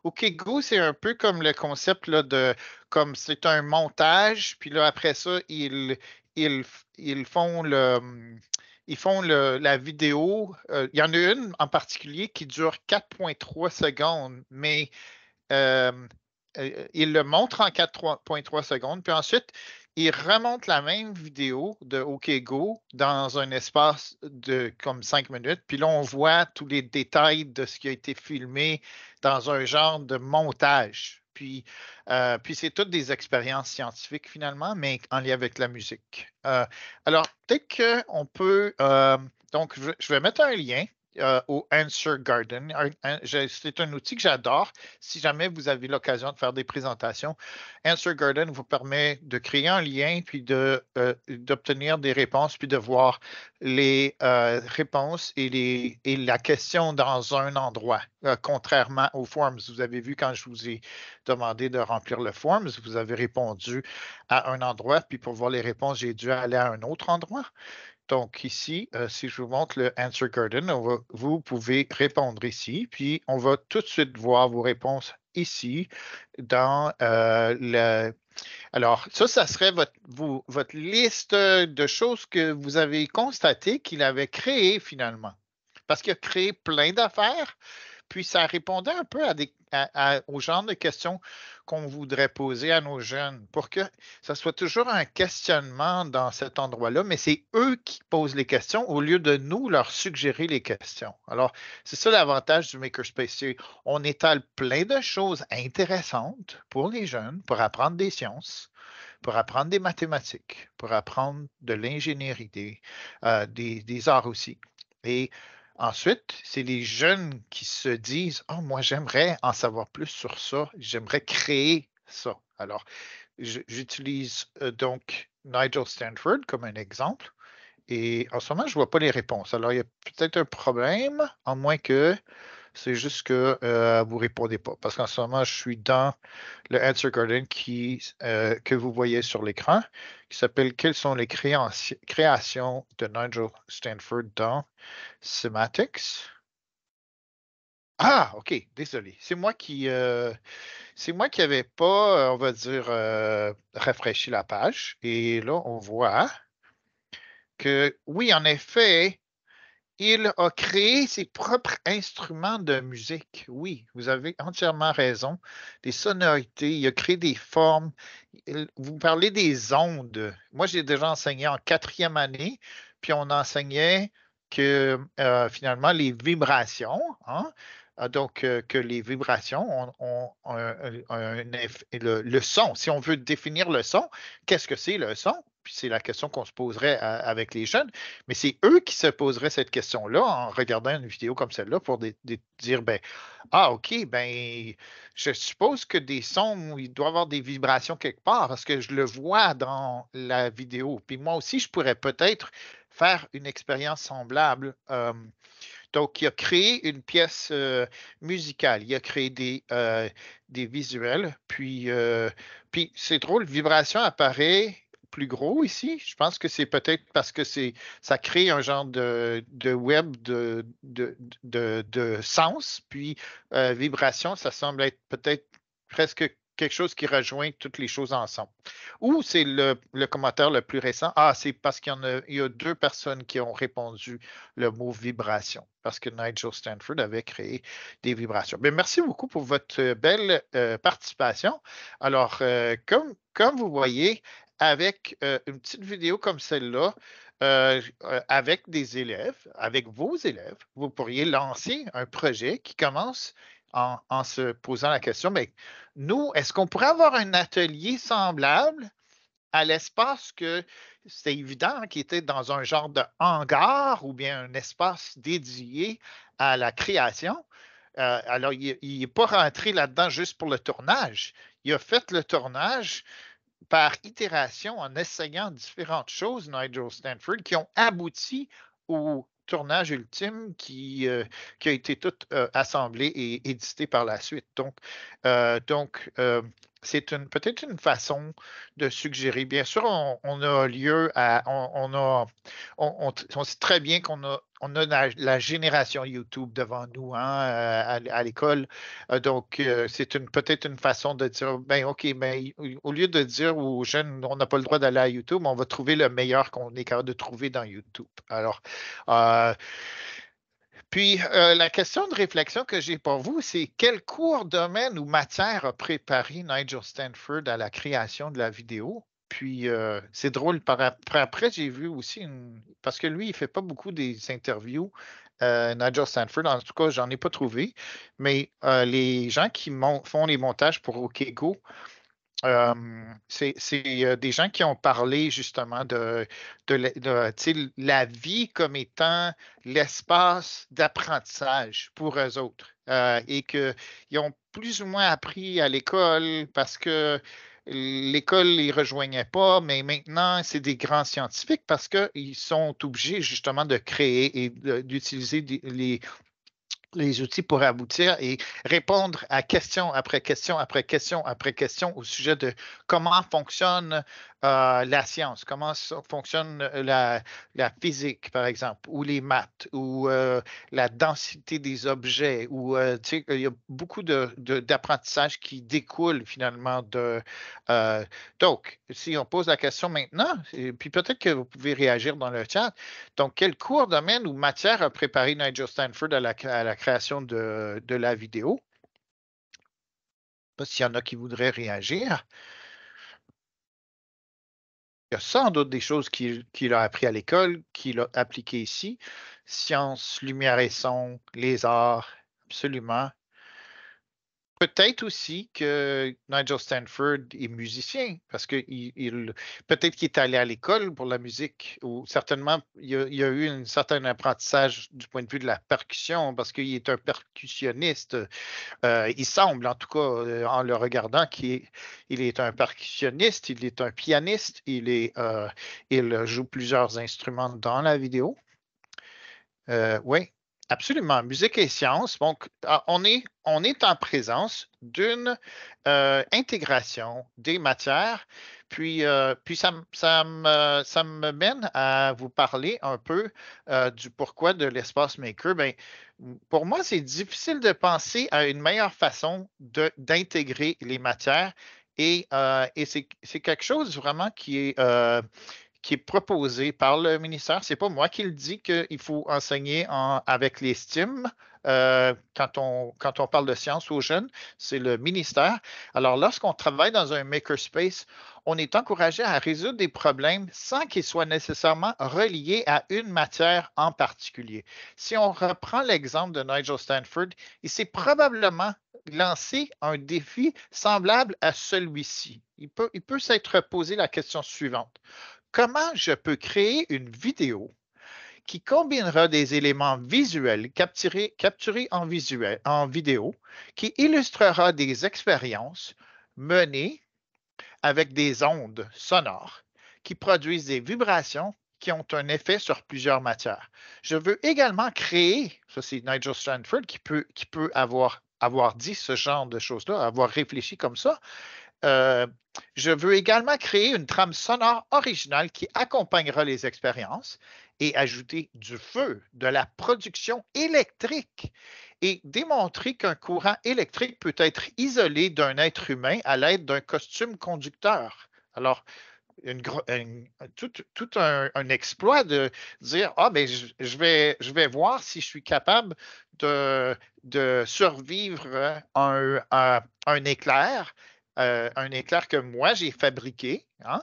OK Go, c'est un peu comme le concept de. Comme c'est un montage, puis là, après ça, ils font le ils font la vidéo. Euh, il y en a une en particulier qui dure 4,3 secondes, mais euh, euh, ils le montrent en 4,3 secondes. Puis ensuite, ils remontent la même vidéo de OK dans un espace de comme 5 minutes. Puis là, on voit tous les détails de ce qui a été filmé dans un genre de montage. Puis, euh, puis c'est toutes des expériences scientifiques finalement, mais en lien avec la musique. Euh, alors, peut-être qu'on peut. Euh, donc, je, vais mettre un lien euh, au Answer Garden. C'est un outil que j'adore. Si jamais vous avez l'occasion de faire des présentations, Answer Garden vous permet de créer un lien, puis euh, d'obtenir de, des réponses, puis de voir les euh, réponses et, les, et la question dans un endroit, contrairement aux forms. Vous avez vu quand je vous ai demandé de remplir le forms, vous avez répondu à un endroit, puis pour voir les réponses, j'ai dû aller à un autre endroit. Donc ici, euh, si je vous montre le Answer Garden, vous pouvez répondre ici, puis on va tout de suite voir vos réponses ici dans euh, le... Alors, ça, ça serait votre, votre liste de choses que vous avez constatées qu'il avait créées finalement. Parce qu'il a créé plein d'affaires, puis ça répondait un peu à au genre de questions qu'on voudrait poser à nos jeunes pour que ça soit toujours un questionnement dans cet endroit-là, mais c'est eux qui posent les questions au lieu de nous leur suggérer les questions. Alors, c'est ça l'avantage du Makerspace. On étale plein de choses intéressantes pour les jeunes, pour apprendre des sciences, pour apprendre des mathématiques, pour apprendre de l'ingénierie, des, euh, arts aussi. Et Ensuite, c'est les jeunes qui se disent Oh, moi, j'aimerais en savoir plus sur ça, j'aimerais créer ça. Alors, j'utilise euh, donc Nigel Stanford comme un exemple. Et en ce moment, je ne vois pas les réponses. Alors, il y a peut-être un problème, en moins que c'est juste que euh, vous ne répondez pas. Parce qu'en ce moment, je suis dans le Answer Garden euh, que vous voyez sur l'écran, qui s'appelle Quelles sont les créations de Nigel Stanford dans Semantics? Ah, OK, désolé. C'est moi qui euh, c'est moi qui n'avais pas, on va dire, rafraîchi la page. Et là, on voit que oui, en effet, il a créé ses propres instruments de musique. Oui, vous avez entièrement raison. Des sonorités, il a créé des formes. Vous parlez des ondes. Moi, j'ai déjà enseigné en quatrième année, puis on enseignait que euh, finalement les vibrations, hein, ah, donc euh, que les vibrations ont, euh, un, le son. Si on veut définir le son, qu'est-ce que c'est le son? puis c'est la question qu'on se poserait avec les jeunes, mais c'est eux qui se poseraient cette question-là en regardant une vidéo comme celle-là pour dire ben Ah, OK, ben je suppose que des sons, il doit y avoir des vibrations quelque part, parce que je le vois dans la vidéo. Puis moi aussi, je pourrais peut-être faire une expérience semblable. donc, il a créé une pièce euh, musicale, il a créé des, euh, visuels, puis, euh, puis c'est drôle, vibration apparaît, plus gros ici. Je pense que c'est peut-être parce que c'est ça crée un genre de, web de, de, sens. Puis euh, vibration, ça semble être peut-être presque quelque chose qui rejoint toutes les choses ensemble. Ou c'est le, commentaire le plus récent. Ah, c'est parce qu'il y, a deux personnes qui ont répondu le mot vibration, parce que Nigel Stanford avait créé des vibrations. Mais merci beaucoup pour votre euh, belle euh, participation. Alors, comme, comme vous voyez, avec euh, une petite vidéo comme celle-là, euh, euh, avec des élèves, avec vos élèves, vous pourriez lancer un projet qui commence en, se posant la question, mais nous, est-ce qu'on pourrait avoir un atelier semblable à l'espace que c'est évident qu'il était dans un genre de hangar ou bien un espace dédié à la création. alors, il n'est pas rentré là-dedans juste pour le tournage. Il a fait le tournage par itération en essayant différentes choses, Nigel Stanford, qui ont abouti au tournage ultime qui, euh, a été tout euh, assemblé et édité par la suite. Donc, euh, donc c'est une, peut-être une façon de suggérer. Bien sûr, on, a lieu à. On, on, sait très bien qu'on a, a la, génération YouTube devant nous hein, à, l'école. Euh, donc, euh, c'est une, peut-être une façon de dire ben, OK, mais au lieu de dire aux jeunes, on n'a pas le droit d'aller à YouTube, on va trouver le meilleur qu'on est capable de trouver dans YouTube. Alors, euh, puis, euh, la question de réflexion que j'ai pour vous, c'est quel court domaine ou matière a préparé Nigel Stanford à la création de la vidéo? Puis, euh, c'est drôle, après, j'ai vu aussi, parce que lui, il ne fait pas beaucoup des interviews, euh, Nigel Stanford, en tout cas, j'en ai pas trouvé, mais les gens qui font les montages pour OKGo, c'est euh, des gens qui ont parlé justement de, de, la vie comme étant l'espace d'apprentissage pour eux autres euh, et qu'ils ont plus ou moins appris à l'école parce que l'école les rejoignait pas, mais maintenant, c'est des grands scientifiques parce qu'ils sont obligés justement de créer et d'utiliser les, les outils pour aboutir et répondre à question après question après question après question au sujet de comment fonctionne ah, la science, comment fonctionne euh, la, physique, par exemple, ou les maths, ou euh, la densité des objets, ou euh, il y a beaucoup d'apprentissages qui découlent finalement de. donc, si on pose la question maintenant, et puis peut-être que vous pouvez réagir dans le chat. Donc, quel cours, domaine ou matière a préparé Nigel Stanford à la, création de, la vidéo? Je sais s'il y en a qui voudraient réagir. Il y a sans doute des choses qu'il a appris à l'école, qu'il a appliquées ici. Sciences, lumière et son, les arts, absolument. Peut-être aussi que Nigel Stanford est musicien, parce que il, peut-être qu'il est allé à l'école pour la musique, ou certainement il y a, eu un certain apprentissage du point de vue de la percussion, parce qu'il est un percussionniste. Euh, il semble, en tout cas, euh, en le regardant, qu'il est un percussionniste, il est un pianiste, il, est, euh, il joue plusieurs instruments dans la vidéo. oui, Absolument. Musique et sciences. Donc, ah, on est, en présence d'une euh, intégration des matières. Puis, euh, euh, ça, me, mène à vous parler un peu du pourquoi de l'espace maker. Ben, pour moi, c'est difficile de penser à une meilleure façon d'intégrer les matières. et c'est quelque chose vraiment qui est qui est proposé par le ministère. Ce n'est pas moi qui le dis qu'il faut enseigner avec l'estime euh, quand, on, quand on parle de sciences aux jeunes, c'est le ministère. Alors, lorsqu'on travaille dans un makerspace, on est encouragé à résoudre des problèmes sans qu'ils soient nécessairement reliés à une matière en particulier. Si on reprend l'exemple de Nigel Stanford, il s'est probablement lancé un défi semblable à celui-ci. Il peut, il peut s'être posé la question suivante comment je peux créer une vidéo qui combinera des éléments visuels capturés, en, vidéo, qui illustrera des expériences menées avec des ondes sonores qui produisent des vibrations qui ont un effet sur plusieurs matières. Je veux également créer, ça c'est Nigel Stanford qui peut, avoir dit ce genre de choses-là, avoir réfléchi comme ça, euh, je veux également créer une trame sonore originale qui accompagnera les expériences et ajouter du feu, de la production électrique et démontrer qu'un courant électrique peut être isolé d'un être humain à l'aide d'un costume conducteur. Alors, tout, un, exploit de dire Ah, mais ben, je, vais, voir si je suis capable de, survivre à un éclair euh, un éclair que moi j'ai fabriqué hein,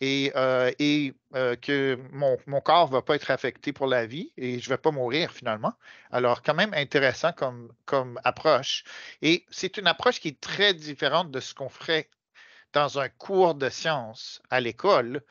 et, euh, et euh, que mon, corps ne va pas être affecté pour la vie et je ne vais pas mourir finalement. Alors, quand même intéressant comme, comme approche. Et c'est une approche qui est très différente de ce qu'on ferait dans un cours de sciences à l'école,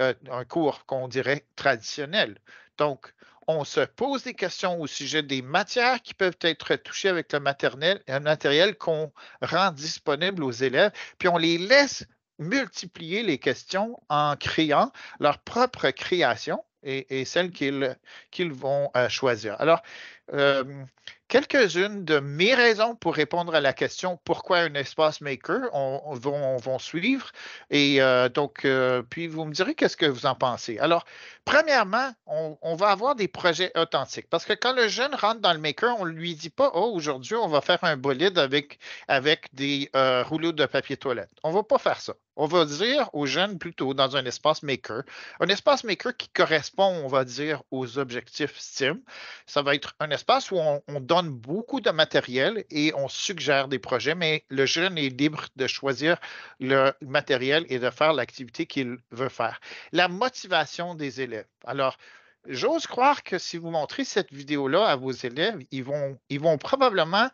un cours qu'on dirait traditionnel. Donc, on se pose des questions au sujet des matières qui peuvent être touchées avec euh, le, matériel qu'on rend disponible aux élèves, puis on les laisse multiplier les questions en créant leur propre création et, celle qu'ils vont euh, choisir. Alors, euh, quelques-unes de mes raisons pour répondre à la question pourquoi un espace maker on, on, vont suivre. Et euh, donc, euh, puis vous me direz qu'est-ce que vous en pensez. Alors, premièrement, on, va avoir des projets authentiques parce que quand le jeune rentre dans le maker, on ne lui dit pas Oh, aujourd'hui, on va faire un bolide avec, avec des euh, rouleaux de papier toilette. On ne va pas faire ça on va dire aux jeunes plutôt dans un espace maker, un espace maker qui correspond, on va dire, aux objectifs STEAM. Ça va être un espace où on, donne beaucoup de matériel et on suggère des projets, mais le jeune est libre de choisir le matériel et de faire l'activité qu'il veut faire. La motivation des élèves. Alors, J'ose croire que si vous montrez cette vidéo-là à vos élèves, ils vont, ils vont probablement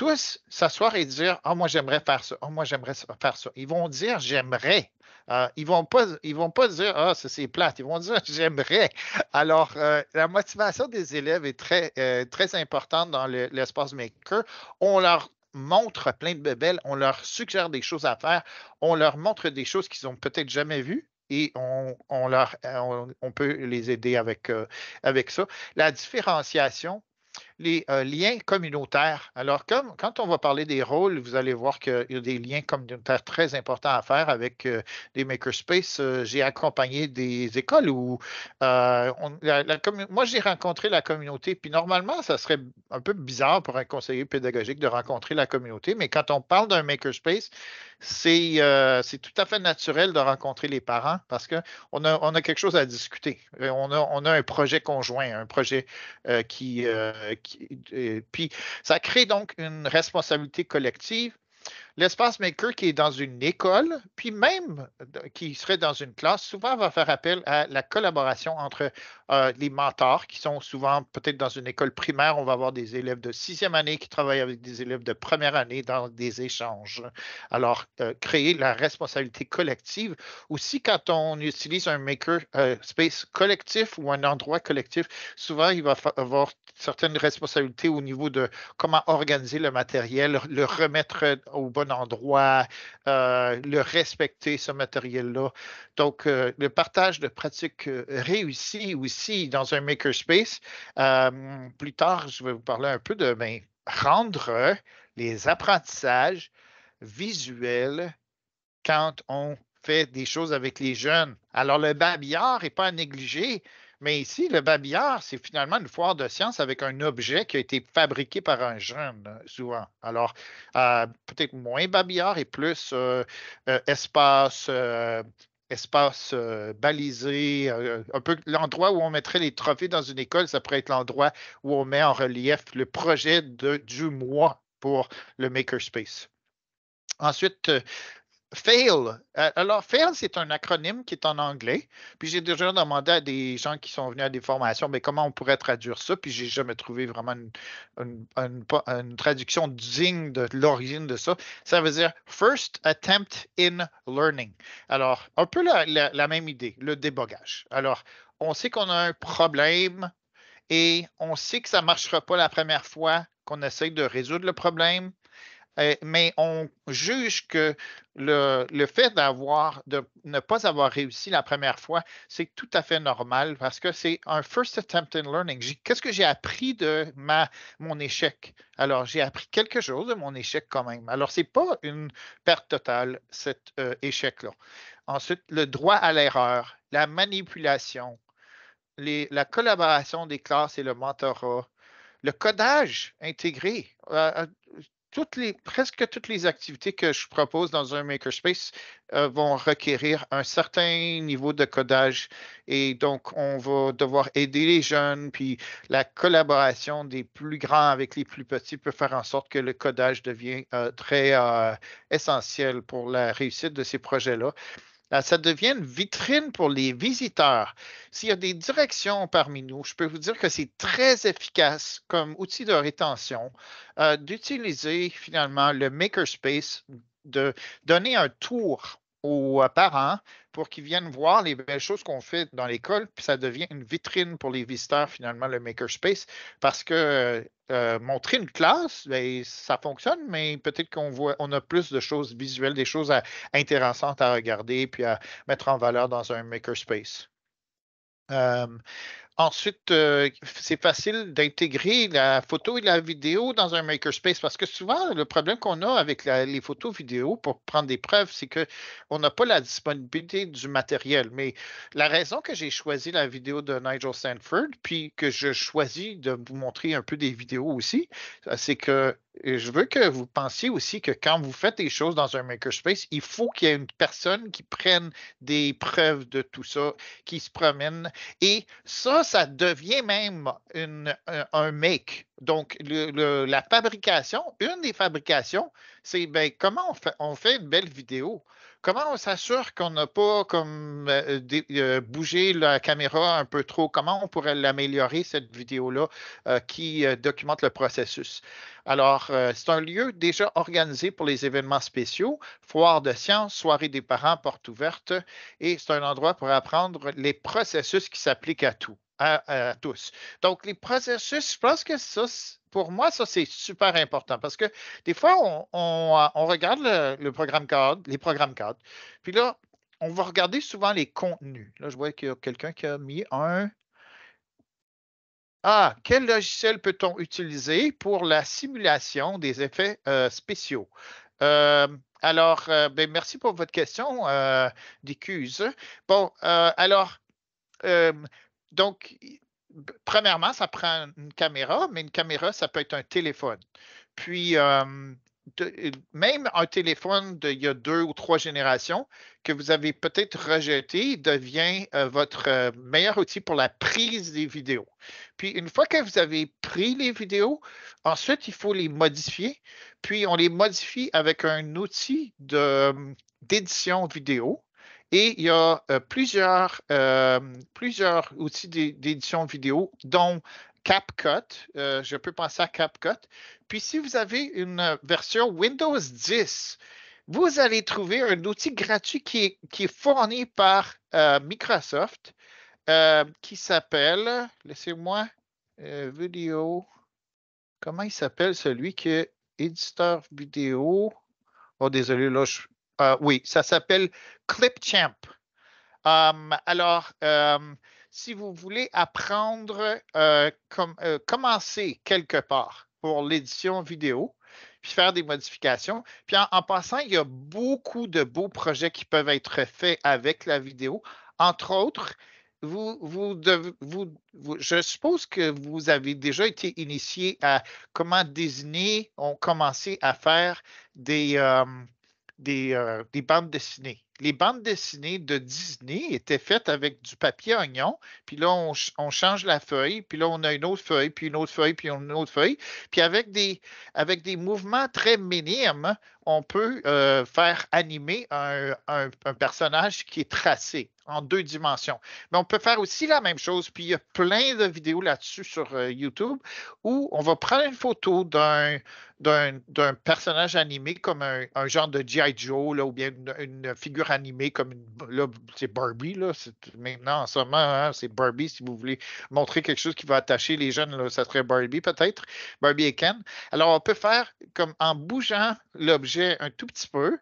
tous s'asseoir et dire Ah, moi, j'aimerais faire ça. Ah, moi, j'aimerais faire ça. Ils vont dire J'aimerais. Euh, ils ne vont, pas, vont pas dire Ah, c'est plate. Ils vont dire J'aimerais. Alors, euh, la motivation des élèves est très, euh, très importante dans l'espace maker. On leur montre plein de bébelles, on leur suggère des choses à faire, on leur montre des choses qu'ils n'ont peut-être jamais vues et on, leur, on, peut les aider avec, avec ça. La différenciation, les euh, liens communautaires. Alors, comme, quand on va parler des rôles, vous allez voir qu'il y a des liens communautaires très importants à faire avec euh, des makerspaces. Euh, j'ai accompagné des écoles où moi, j'ai rencontré la communauté. Puis normalement, ça serait un peu bizarre pour un conseiller pédagogique de rencontrer la communauté, mais quand on parle d'un makerspace, c'est, tout à fait naturel de rencontrer les parents parce qu'on a, quelque chose à discuter. On a, un projet conjoint, un projet qui puis ça crée donc une responsabilité collective l'espace maker qui est dans une école, puis même euh, qui serait dans une classe, souvent va faire appel à la collaboration entre euh, les mentors qui sont souvent peut-être dans une école primaire. On va avoir des élèves de sixième année qui travaillent avec des élèves de première année dans des échanges. Alors, euh, créer la responsabilité collective. Aussi, quand on utilise un maker space collectif ou un endroit collectif, souvent il va avoir certaines responsabilités au niveau de comment organiser le matériel, le remettre au bon endroit, euh, le respecter, ce matériel-là. Donc, euh, le partage de pratiques euh, réussies aussi dans un makerspace. plus tard, je vais vous parler un peu de ben, rendre les apprentissages visuels quand on fait des choses avec les jeunes. Alors, le babillard n'est pas à négliger. Mais ici, le babillard, c'est finalement une foire de science avec un objet qui a été fabriqué par un jeune, euh, souvent. Alors, euh, peut-être moins babillard et plus euh, espace, espace balisé, un peu l'endroit où on mettrait les trophées dans une école, ça pourrait être l'endroit où on met en relief le projet du mois pour le makerspace. Ensuite, FAIL. Alors, FAIL, c'est un acronyme qui est en anglais. Puis j'ai déjà demandé à des gens qui sont venus à des formations, mais comment on pourrait traduire ça? Puis j'ai jamais trouvé vraiment une, traduction digne de l'origine de ça. Ça veut dire First Attempt in Learning. Alors, un peu la, la même idée, le débogage. Alors, on sait qu'on a un problème et on sait que ça ne marchera pas la première fois qu'on essaye de résoudre le problème euh, mais on juge que le, fait d'avoir, de ne pas avoir réussi la première fois, c'est tout à fait normal parce que c'est un first attempt in learning. Qu'est-ce que j'ai appris de ma, mon échec? Alors, j'ai appris quelque chose de mon échec quand même. Alors, ce n'est pas une perte totale, cet euh, échec-là. Ensuite, le droit à l'erreur, la manipulation, les, la collaboration des classes et le mentorat, le codage intégré. Euh, toutes les, presque toutes les activités que je propose dans un makerspace euh, vont requérir un certain niveau de codage et donc on va devoir aider les jeunes, puis la collaboration des plus grands avec les plus petits peut faire en sorte que le codage devient euh, très euh, essentiel pour la réussite de ces projets-là ça devient une vitrine pour les visiteurs. S'il y a des directions parmi nous, je peux vous dire que c'est très efficace comme outil de rétention euh, d'utiliser finalement le makerspace, de donner un tour aux parents pour qu'ils viennent voir les belles choses qu'on fait dans l'école, puis ça devient une vitrine pour les visiteurs, finalement, le makerspace, parce que euh, montrer une classe, ben, ça fonctionne, mais peut-être qu'on voit, on a plus de choses visuelles, des choses intéressantes à regarder, puis à mettre en valeur dans un makerspace. Euh, Ensuite, euh, c'est facile d'intégrer la photo et la vidéo dans un makerspace parce que souvent, le problème qu'on a avec les photos vidéo pour prendre des preuves, c'est qu'on n'a pas la disponibilité du matériel. Mais la raison que j'ai choisi la vidéo de Nigel Sanford, puis que je choisis de vous montrer un peu des vidéos aussi, c'est que je veux que vous pensiez aussi que quand vous faites des choses dans un makerspace, il faut qu'il y ait une personne qui prenne des preuves de tout ça, qui se promène. Et ça, ça devient même un, make. Donc, la fabrication, une des fabrications, c'est ben, comment on fait, on fait une belle vidéo. Comment on s'assure qu'on n'a pas comme euh, euh, euh, bougé la caméra un peu trop? Comment on pourrait l'améliorer, cette vidéo-là, qui documente le processus? Alors, c'est un lieu déjà organisé pour les événements spéciaux, foire de sciences, soirée des parents, porte ouverte, et c'est un endroit pour apprendre les processus qui s'appliquent à tout à, tous. Donc, les processus, je pense que ça, pour moi, ça, c'est super important parce que des fois, on, euh, regarde le, programme cadre, les programmes cadres, puis là, on va regarder souvent les contenus. Là, je vois qu'il y a quelqu'un qui a mis un. Ah, quel logiciel peut-on utiliser pour la simulation des effets euh, spéciaux? Euh, alors, ben, merci pour votre question, Dicuse. Bon, alors, donc, premièrement, ça prend une caméra, mais une caméra, ça peut être un téléphone. Puis, même un téléphone d'il y a deux ou trois générations que vous avez peut-être rejeté devient euh, votre euh, meilleur outil pour la prise des vidéos. Puis une fois que vous avez pris les vidéos, ensuite il faut les modifier. Puis on les modifie avec un outil d'édition vidéo et il y a euh, plusieurs, euh, plusieurs outils d'édition vidéo, dont CapCut. Euh, je peux penser à CapCut. Puis si vous avez une version Windows 10, vous allez trouver un outil gratuit qui est, fourni par Microsoft qui s'appelle, laissez-moi, vidéo. Comment il s'appelle celui qui est éditeur vidéo? Oh, désolé, là, je, euh, oui, ça s'appelle Clipchamp. Hum, alors, hum, si vous voulez apprendre, euh, euh, commencer quelque part pour l'édition vidéo, puis faire des modifications. Puis en, passant, il y a beaucoup de beaux projets qui peuvent être faits avec la vidéo. Entre autres, vous, je suppose que vous avez déjà été initié à comment désigner, ont commencé à faire des, hum, des, euh, des bandes dessinées les bandes dessinées de Disney étaient faites avec du papier oignon, puis là, on, change la feuille, puis là, on a une autre feuille, puis une autre feuille, puis une autre feuille. Puis avec des, avec des mouvements très minimes, on peut euh, faire animer un, personnage qui est tracé en deux dimensions. Mais on peut faire aussi la même chose, puis il y a plein de vidéos là-dessus sur euh, YouTube où on va prendre une photo d'un, d'un, personnage animé comme un, genre de G.I. Joe ou bien une figure animé comme une, là, c'est Barbie, là. maintenant, en ce moment, hein, c'est Barbie. Si vous voulez montrer quelque chose qui va attacher les jeunes, là, ça serait Barbie, peut-être. Barbie et Ken. Alors, on peut faire comme en bougeant l'objet un tout petit peu,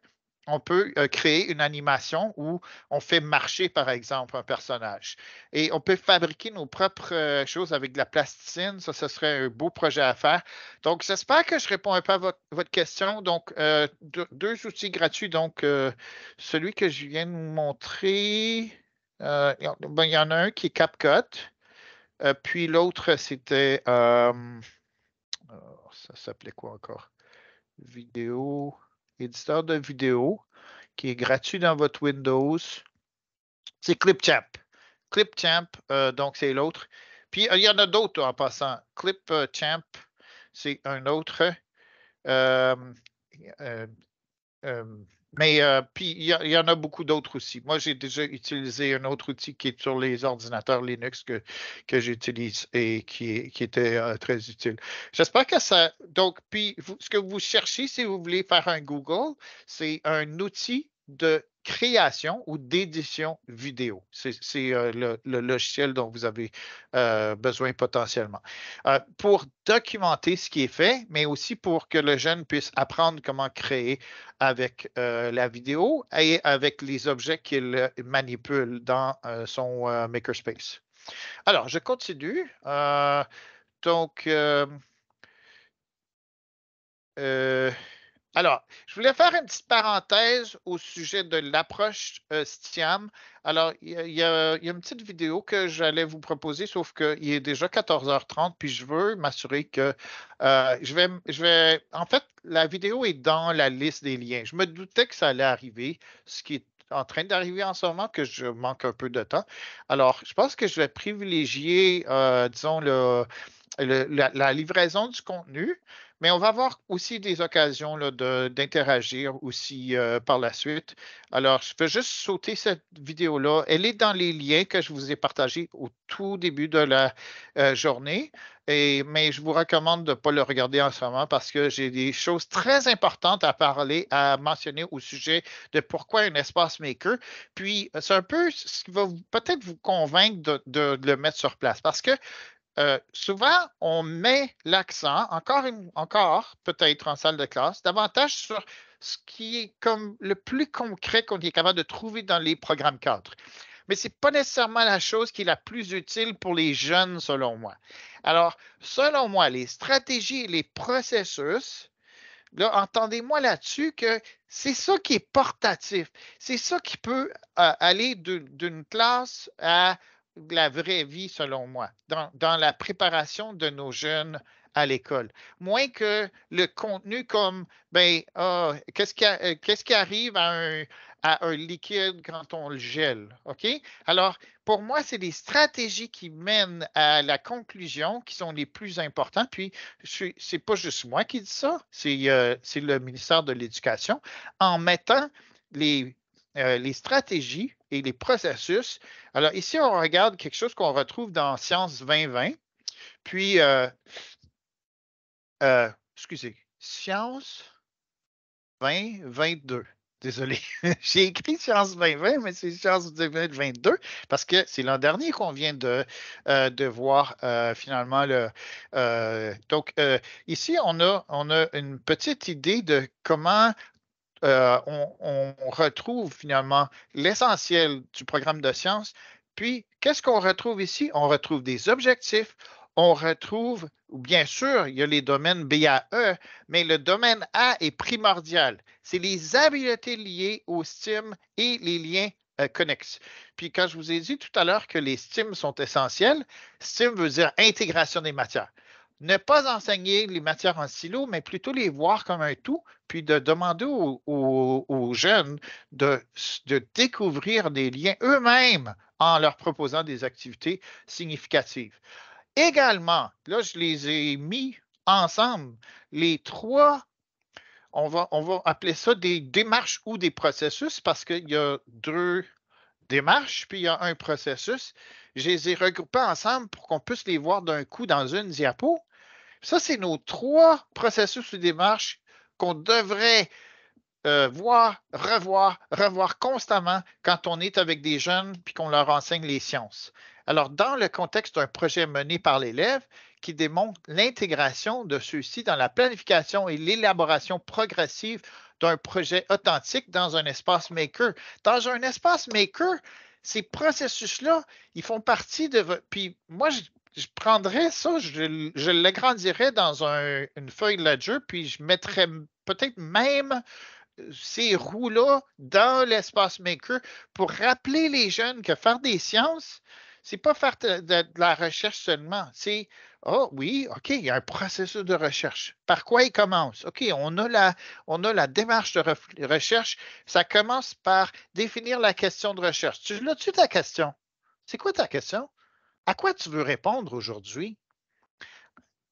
on peut euh, créer une animation où on fait marcher, par exemple, un personnage. Et on peut fabriquer nos propres euh, choses avec de la plasticine. Ça, ce serait un beau projet à faire. Donc, j'espère que je réponds un peu à votre, question. Donc, euh, deux, outils gratuits. Donc, celui que je viens de vous montrer, ben, il y en a un qui est CapCut. puis l'autre, c'était... ça s'appelait quoi encore? Vidéo éditeur de vidéo qui est gratuit dans votre Windows. C'est ClipChamp. ClipChamp, euh, donc c'est l'autre. Puis euh, il y en a d'autres en passant. ClipChamp, c'est un autre. Euh, mais euh, puis, il y, en a beaucoup d'autres aussi. Moi, j'ai déjà utilisé un autre outil qui est sur les ordinateurs Linux que, que j'utilise et qui, qui était euh, très utile. J'espère que ça. Donc, puis, ce que vous cherchez si vous voulez faire un Google, c'est un outil de création ou d'édition vidéo. C'est euh, le, logiciel dont vous avez euh, besoin potentiellement. Euh, pour documenter ce qui est fait, mais aussi pour que le jeune puisse apprendre comment créer avec la vidéo et avec les objets qu'il manipule dans son makerspace. Alors, je continue. donc, alors, je voulais faire une petite parenthèse au sujet de l'approche euh, STIAM. Alors, il y, a une petite vidéo que j'allais vous proposer, sauf qu'il est déjà 14h30, puis je veux m'assurer que euh, je, vais, En fait, la vidéo est dans la liste des liens. Je me doutais que ça allait arriver, ce qui est en train d'arriver en ce moment, que je manque un peu de temps. Alors, je pense que je vais privilégier, euh, disons, la, livraison du contenu. Mais on va avoir aussi des occasions d'interagir aussi euh, par la suite. Alors, je vais juste sauter cette vidéo-là. Elle est dans les liens que je vous ai partagés au tout début de la euh, journée. Et, mais je vous recommande de ne pas le regarder en ce moment parce que j'ai des choses très importantes à parler, à mentionner au sujet de pourquoi un espace maker. Puis, c'est un peu ce qui va peut-être vous convaincre de, le mettre sur place parce que euh, souvent, on met l'accent, encore, encore peut-être en salle de classe, davantage sur ce qui est comme le plus concret qu'on est capable de trouver dans les programmes cadres. Mais ce n'est pas nécessairement la chose qui est la plus utile pour les jeunes, selon moi. Alors, selon moi, les stratégies et les processus, Là, entendez-moi là-dessus que c'est ça qui est portatif. C'est ça qui peut euh, aller d'une classe à la vraie vie, selon moi, dans, la préparation de nos jeunes à l'école. Moins que le contenu comme, ben, ah, euh, qu'est-ce qui, arrive à un, liquide quand on le gèle, OK? Alors, pour moi, c'est les stratégies qui mènent à la conclusion qui sont les plus importantes. Puis, ce n'est pas juste moi qui dis ça, euh, c'est le ministère de l'Éducation, en mettant les, euh, les stratégies et les processus. Alors ici, on regarde quelque chose qu'on retrouve dans Science 2020. Puis, euh, euh, excusez, Science 2022. Désolé, [laughs] j'ai écrit Science 2020, mais c'est Science 2022 parce que c'est l'an dernier qu'on vient de, euh, voir finalement le. donc, ici, on a, on a une petite idée de comment euh, on, retrouve finalement l'essentiel du programme de sciences. Puis, qu'est-ce qu'on retrouve ici? On retrouve des objectifs, on retrouve, bien sûr, il y a les domaines BAE, mais le domaine A est primordial. C'est les habiletés liées aux STEAM et les liens euh, connexes. Puis quand je vous ai dit tout à l'heure que les STEM sont essentiels, STEAM veut dire intégration des matières ne pas enseigner les matières en silo, mais plutôt les voir comme un tout, puis de demander aux, jeunes de, de, découvrir des liens eux-mêmes en leur proposant des activités significatives. Également, là, je les ai mis ensemble, les trois, on va, on va appeler ça des démarches ou des processus parce qu'il y a deux démarches, puis il y a un processus. Je les ai regroupés ensemble pour qu'on puisse les voir d'un coup dans une diapo. Ça, c'est nos trois processus ou démarches qu'on devrait euh, voir, revoir, revoir constamment quand on est avec des jeunes puis qu'on leur enseigne les sciences. Alors, dans le contexte d'un projet mené par l'élève qui démontre l'intégration de ceux-ci dans la planification et l'élaboration progressive d'un projet authentique dans un espace maker. Dans un espace maker, ces processus-là, ils font partie de. Puis moi, je prendrais ça, je, l'agrandirais dans une feuille de Ledger, puis je mettrais peut-être même euh, ces roues-là dans l'espace maker pour rappeler les jeunes que faire des sciences, c'est pas faire de, la recherche seulement. C'est oh, oui, OK, il y a un processus de recherche. Par quoi il commence? OK, on a la, on a la démarche de recherche. Ça commence par définir la question de recherche. Tu as tu ta question? C'est quoi ta question? à quoi tu veux répondre aujourd'hui?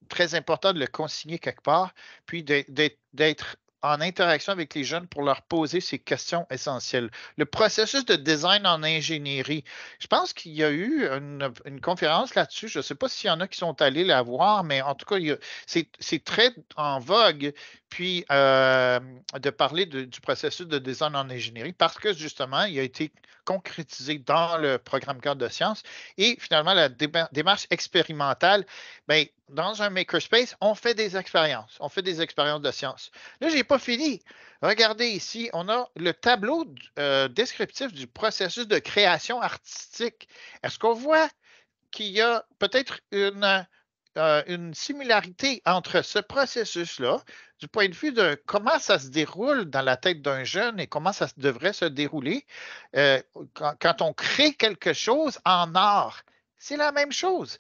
Très important de le consigner quelque part, puis d'être en interaction avec les jeunes pour leur poser ces questions essentielles. Le processus de design en ingénierie. Je pense qu'il y a eu une, conférence là-dessus. Je ne sais pas s'il y en a qui sont allés la voir, mais en tout cas, c'est très en vogue. Puis, euh, de parler du processus de design en ingénierie parce que justement, il a été concrétisé dans le programme cadre de sciences et finalement, la démarche expérimentale, bien, dans un makerspace, on fait des expériences. On fait des expériences de science. Là, je n'ai pas fini. Regardez ici, on a le tableau euh, descriptif du processus de création artistique. Est-ce qu'on voit qu'il y a peut-être euh, une, similarité entre ce processus-là, du point de vue de comment ça se déroule dans la tête d'un jeune et comment ça devrait se dérouler euh, quand, on crée quelque chose en art. C'est la même chose.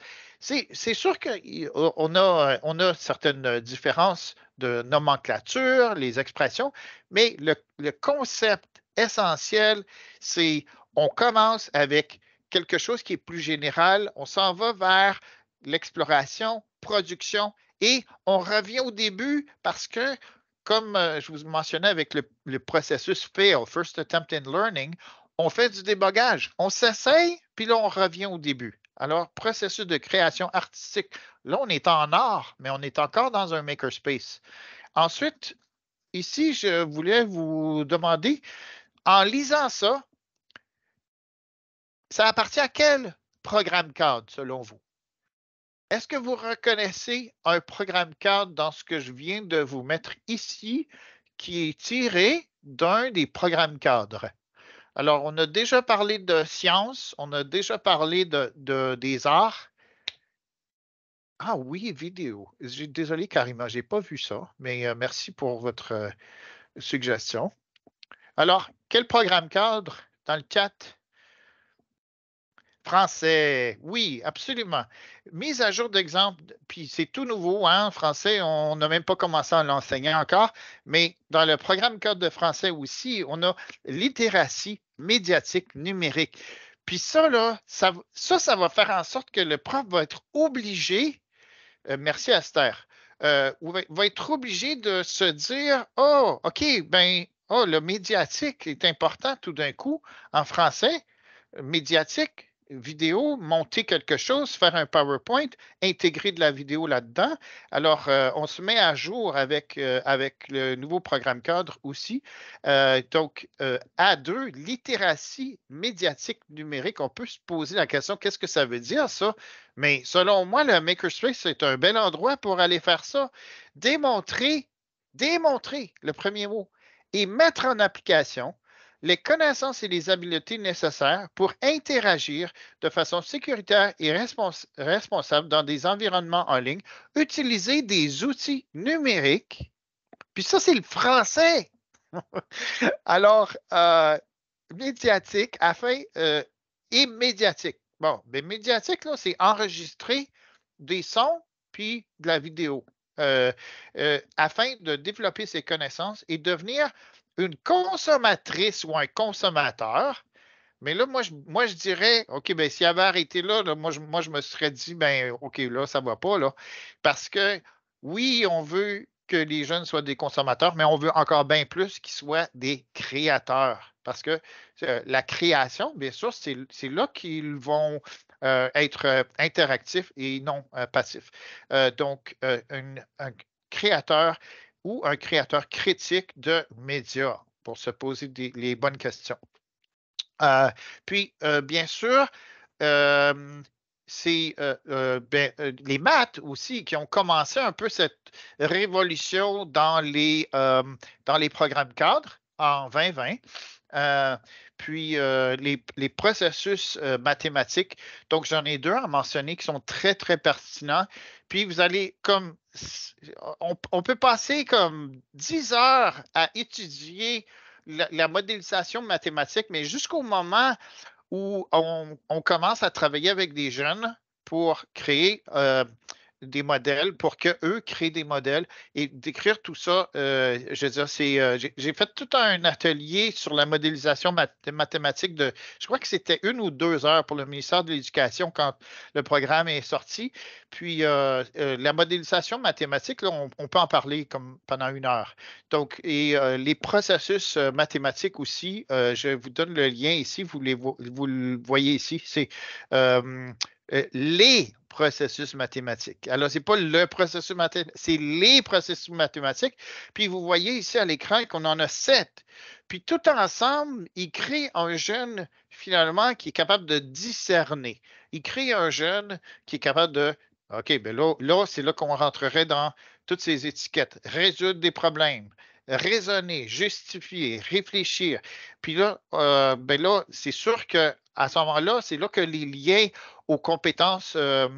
C'est sûr qu'on euh, euh, a, certaines différences de nomenclature, les expressions, mais le, concept essentiel, c'est on commence avec quelque chose qui est plus général, on s'en va vers l'exploration, production, et on revient au début parce que, comme euh, je vous mentionnais avec le, processus FAIL, First Attempt in Learning, on fait du débogage, on s'essaye, puis là, on revient au début. Alors, processus de création artistique. Là, on est en art, mais on est encore dans un makerspace. Ensuite, ici, je voulais vous demander, en lisant ça, ça appartient à quel programme cadre selon vous? Est-ce que vous reconnaissez un programme cadre dans ce que je viens de vous mettre ici qui est tiré d'un des programmes cadres? Alors, on a déjà parlé de science, on a déjà parlé de, des arts. Ah oui, vidéo. Désolé, Karima, je n'ai pas vu ça, mais euh, merci pour votre euh, suggestion. Alors, quel programme cadre dans le chat Français, oui, absolument. Mise à jour d'exemple, puis c'est tout nouveau hein, en français, on n'a même pas commencé à l'enseigner encore, mais dans le programme Code de français aussi, on a littératie médiatique numérique. Puis ça, là, ça, ça, va faire en sorte que le prof va être obligé, euh, merci Esther, euh, va être obligé de se dire, oh, OK, ben, oh, le médiatique est important tout d'un coup en français, euh, médiatique, vidéo, monter quelque chose, faire un PowerPoint, intégrer de la vidéo là-dedans. Alors, euh, on se met à jour avec, euh, le nouveau programme cadre aussi. Euh, donc, A2, littératie médiatique numérique, on peut se poser la question, qu'est-ce que ça veut dire ça? Mais selon moi, le Makerspace, c'est un bel endroit pour aller faire ça. Démontrer, démontrer, le premier mot, et mettre en application les connaissances et les habiletés nécessaires pour interagir de façon sécuritaire et responsable dans des environnements en ligne, utiliser des outils numériques. Puis ça, c'est le français. [laughs] Alors, euh, médiatique afin euh, et médiatique. Bon, mais ben, médiatique, c'est enregistrer des sons puis de la vidéo. Euh, afin de développer ses connaissances et devenir une consommatrice ou un consommateur. Mais là, moi, je, moi, je dirais, OK, ben s'il avait arrêté là, moi, je, me serais dit, ben OK, là, ça ne va pas, là. Parce que, oui, on veut que les jeunes soient des consommateurs, mais on veut encore bien plus qu'ils soient des créateurs. Parce que euh, la création, bien sûr, c'est là qu'ils vont euh, être euh, interactifs et non passifs. donc, un créateur, ou un créateur critique de médias pour se poser les bonnes questions. Euh, puis, euh, bien sûr, euh, c'est ben, les maths aussi qui ont commencé un peu cette révolution dans les, dans les programmes cadres en 2020. Euh, puis euh, les, processus euh, mathématiques. Donc, j'en ai deux à mentionner qui sont très, très pertinents. Puis, vous allez comme... On, peut passer comme 10 heures à étudier la, modélisation mathématique, mais jusqu'au moment où on, commence à travailler avec des jeunes pour créer des modèles pour qu'eux créent des modèles et d'écrire tout ça. Euh, je veux dire, c'est, euh, j'ai fait tout un atelier sur la modélisation mathématique de, je crois que c'était une ou deux heures pour le ministère de l'Éducation quand le programme est sorti. Puis euh, la modélisation mathématique, on, peut en parler comme pendant une heure. Donc, et les processus mathématiques aussi, je vous donne le lien ici, vous, vous le voyez ici, c'est les processus mathématiques. Alors, ce n'est pas le processus mathématique, c'est les processus mathématiques. Puis vous voyez ici à l'écran qu'on en a sept. Puis tout ensemble, il crée un jeune finalement qui est capable de discerner. Il crée un jeune qui est capable de OK, bien là, là c'est là qu'on rentrerait dans toutes ces étiquettes. Résoudre des problèmes, raisonner, justifier, réfléchir. Puis là, euh, ben là c'est sûr que à ce moment-là, c'est là que les liens aux compétences euh,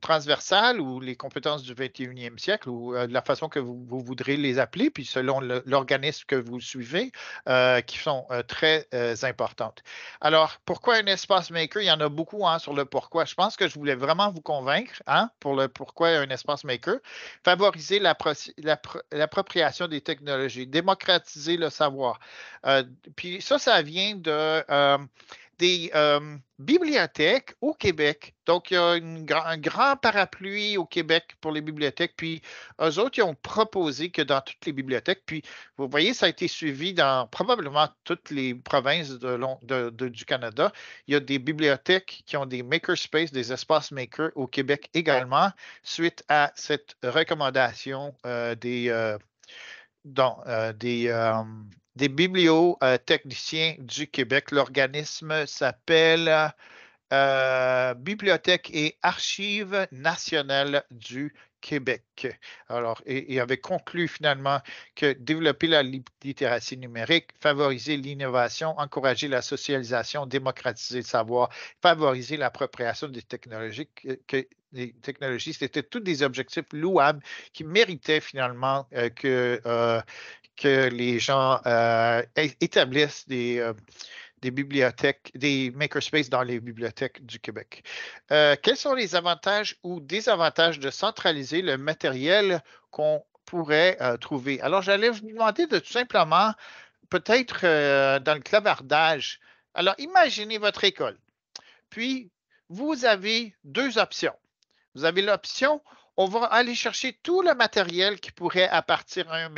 transversales ou les compétences du 21e siècle ou euh, de la façon que vous, voudrez les appeler, puis selon l'organisme que vous suivez, euh, qui sont très importantes. Alors, pourquoi un espace maker? Il y en a beaucoup hein, sur le pourquoi. Je pense que je voulais vraiment vous convaincre hein, pour le pourquoi un espace maker. Favoriser l'appropriation des technologies, démocratiser le savoir. puis ça, ça vient de des euh, bibliothèques au Québec. Donc, il y a un grand parapluie au Québec pour les bibliothèques. Puis, eux autres, ils ont proposé que dans toutes les bibliothèques, puis vous voyez, ça a été suivi dans probablement toutes les provinces du Canada. Il y a des bibliothèques qui ont des makerspaces, des espaces makers au Québec également, suite à cette recommandation euh, des, euh, des des bibliotechniciens du Québec. L'organisme s'appelle euh, Bibliothèque et Archives nationales du Québec. Alors, il avait conclu finalement que développer la littératie numérique, favoriser l'innovation, encourager la socialisation, démocratiser le savoir, favoriser l'appropriation des technologies, que, les technologies, c'était tous des objectifs louables qui méritaient finalement euh, que, euh, que les gens euh, établissent euh, des, bibliothèques, des makerspaces dans les bibliothèques du Québec. Euh, quels sont les avantages ou désavantages de centraliser le matériel qu'on pourrait trouver? Alors, j'allais vous demander de tout simplement, peut-être dans le clavardage. Alors, imaginez votre école. Puis, vous avez deux options. Vous avez l'option on va aller chercher tout le matériel qui pourrait appartir à un,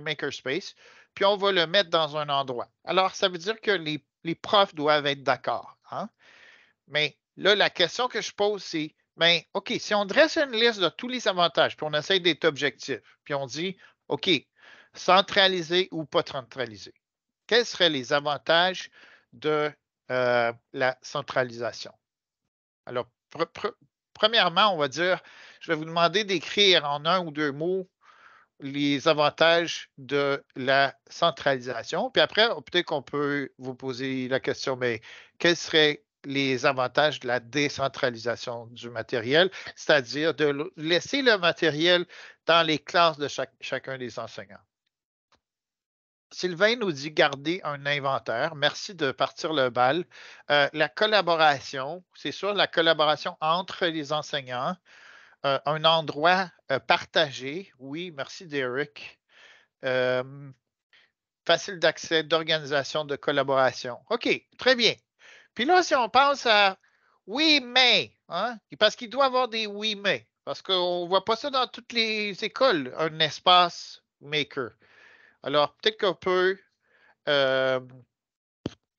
makerspace, puis on va le mettre dans un endroit. Alors, ça veut dire que les, profs doivent être d'accord. Hein? Mais là, la question que je pose, c'est, ben, OK, si on dresse une liste de tous les avantages, puis on essaie d'être objectif, puis on dit, OK, centralisé ou pas centralisé, quels seraient les avantages de euh, la centralisation? Alors, premièrement, on va dire, je vais vous demander d'écrire en un ou deux mots les avantages de la centralisation. Puis après, peut-être qu'on peut vous poser la question, mais quels seraient les avantages de la décentralisation du matériel, c'est-à-dire de laisser le matériel dans les classes de chacun des enseignants. Sylvain nous dit garder un inventaire. Merci de partir le bal. Euh, la collaboration, c'est sûr, la collaboration entre les enseignants. Euh, un endroit euh, partagé. Oui, merci Derek. facile d'accès, d'organisation, de collaboration. OK, très bien. Puis là, si on pense à oui, mais, hein, parce qu'il doit y avoir des oui, mais, parce qu'on ne voit pas ça dans toutes les écoles, un espace maker. Alors, peut-être qu'on peut. Euh,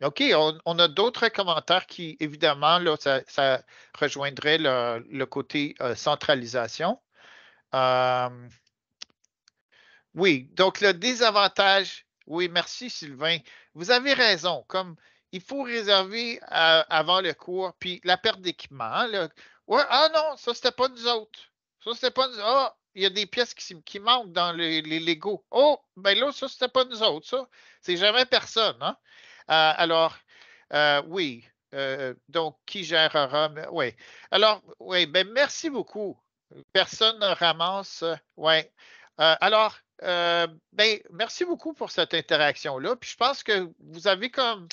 OK, on, a d'autres commentaires qui, évidemment, ça, rejoindrait le, côté euh, centralisation. Euh, oui, donc le désavantage, oui, merci Sylvain. Vous avez raison, comme il faut réserver avant le cours, puis la perte d'équipement. ah non, ça, c'était pas nous autres. Ça, c'était pas nous autres. Ah, il y a des pièces qui, manquent dans les, les Oh, ben là, ça, c'était pas nous autres, ça. C'est jamais personne. Hein? Euh, alors, euh, oui. Euh, donc, qui gérera? Oui. Alors, oui, ben merci beaucoup. Personne ne ramasse. oui. alors, ben, merci beaucoup pour cette interaction-là. Puis je pense que vous avez comme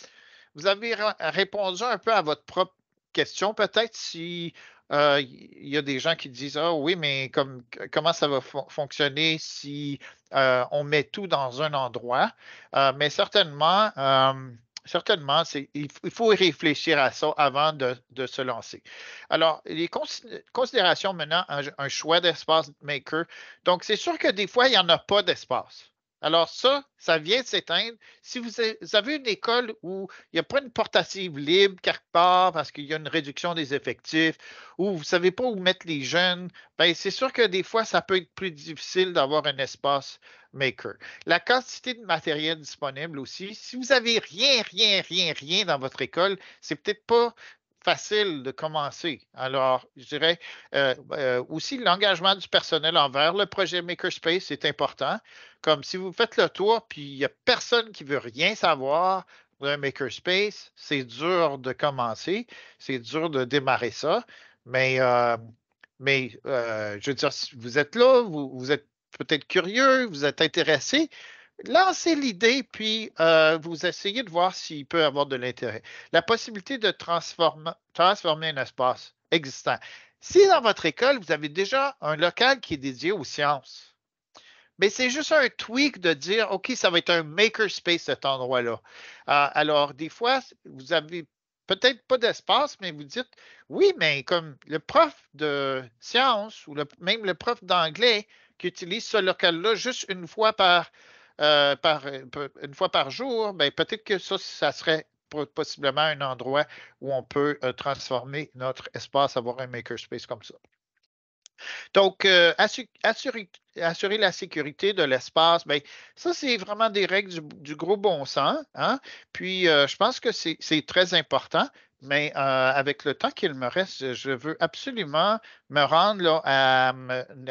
vous avez répondu un peu à votre propre question, peut-être si euh, il y a des gens qui disent Ah oui, mais comment ça va fonctionner si euh, on met tout dans un endroit? Euh, mais certainement, certainement, il, faut réfléchir à ça avant de, se lancer. Alors, les considérations menant un, un choix d'espace maker. Donc, c'est sûr que des fois, il n'y en a pas d'espace. Alors ça, ça vient de s'éteindre. Si vous avez une école où il n'y a pas une portative libre quelque part parce qu'il y a une réduction des effectifs, ou vous ne savez pas où mettre les jeunes, ben c'est sûr que des fois, ça peut être plus difficile d'avoir un espace maker. La quantité de matériel disponible aussi. Si vous n'avez rien, rien, rien, rien dans votre école, c'est peut-être pas facile de commencer. Alors, je dirais euh, euh, aussi l'engagement du personnel envers le projet Makerspace est important. Comme si vous faites le tour, puis il n'y a personne qui veut rien savoir d'un makerspace, c'est dur de commencer, c'est dur de démarrer ça, mais, euh, mais euh, je veux dire, si vous êtes là, vous, êtes peut-être curieux, vous êtes intéressé, lancez l'idée, puis euh, vous essayez de voir s'il peut avoir de l'intérêt. La possibilité de transformer un espace existant. Si dans votre école, vous avez déjà un local qui est dédié aux sciences, mais c'est juste un tweak de dire, OK, ça va être un makerspace, cet endroit-là. Ah, alors, des fois, vous avez peut-être pas d'espace, mais vous dites, oui, mais comme le prof de sciences ou même le prof d'anglais qui utilise ce local-là juste une fois par, euh, euh, une fois par jour, ben, peut-être que ça, ça serait possiblement un endroit où on peut euh, transformer notre espace, avoir un makerspace comme ça. Donc, euh, assurer, la sécurité de l'espace, ben, ça, c'est vraiment des règles du, gros bon sens. Hein. Puis, euh, je pense que c'est très important. Mais euh, avec le temps qu'il me reste, je veux absolument me rendre à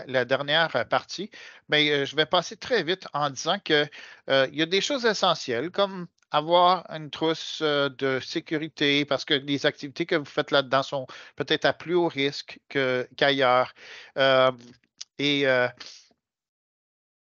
la dernière partie. Mais ben, je vais passer très vite en disant qu'il y a des choses essentielles, comme avoir une trousse euh, de sécurité parce que les activités que vous faites là-dedans sont peut-être à plus haut risque qu'ailleurs. Euh, et euh,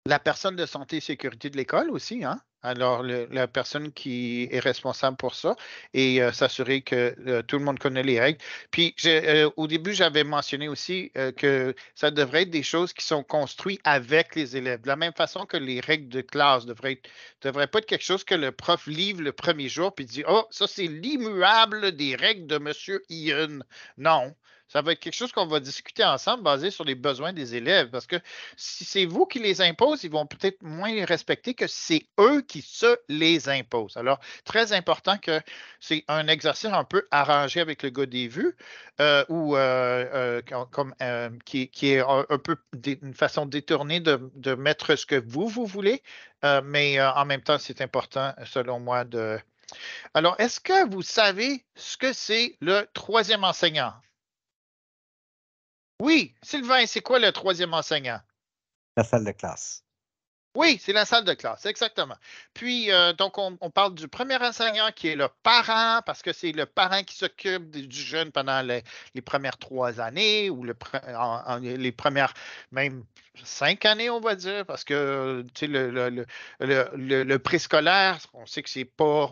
la personne de santé et sécurité de l'école aussi, hein? Alors, la personne qui est responsable pour ça et euh, s'assurer que euh, tout le monde connaît les règles. Puis, euh, au début, j'avais mentionné aussi que ça devrait être des choses qui sont construites avec les élèves. De la même façon que les règles de classe devraient être, devraient pas être quelque chose que le prof livre le premier jour puis dit Oh, ça, c'est l'immuable des règles de M. Ian. Non ça va être quelque chose qu'on va discuter ensemble basé sur les besoins des élèves. Parce que si c'est vous qui les impose, ils vont peut-être moins les respecter que c'est eux qui se les imposent. Alors, très important que c'est un exercice un peu arrangé avec le gars des vues euh, ou euh, euh, comme, qui, est un, peu une façon détournée de, de, mettre ce que vous, vous voulez. mais en même temps, c'est important, selon moi, de, alors, est-ce que vous savez ce que c'est le troisième enseignant? Oui, Sylvain, c'est quoi le troisième enseignant? La salle de classe. Oui, c'est la salle de classe, exactement. Puis, euh, donc, on, parle du premier enseignant qui est le parent, parce que c'est le parent qui s'occupe du jeune pendant les, premières trois années ou les premières même cinq années, on va dire, parce que, tu le, le, scolaire le préscolaire, on sait que c'est pas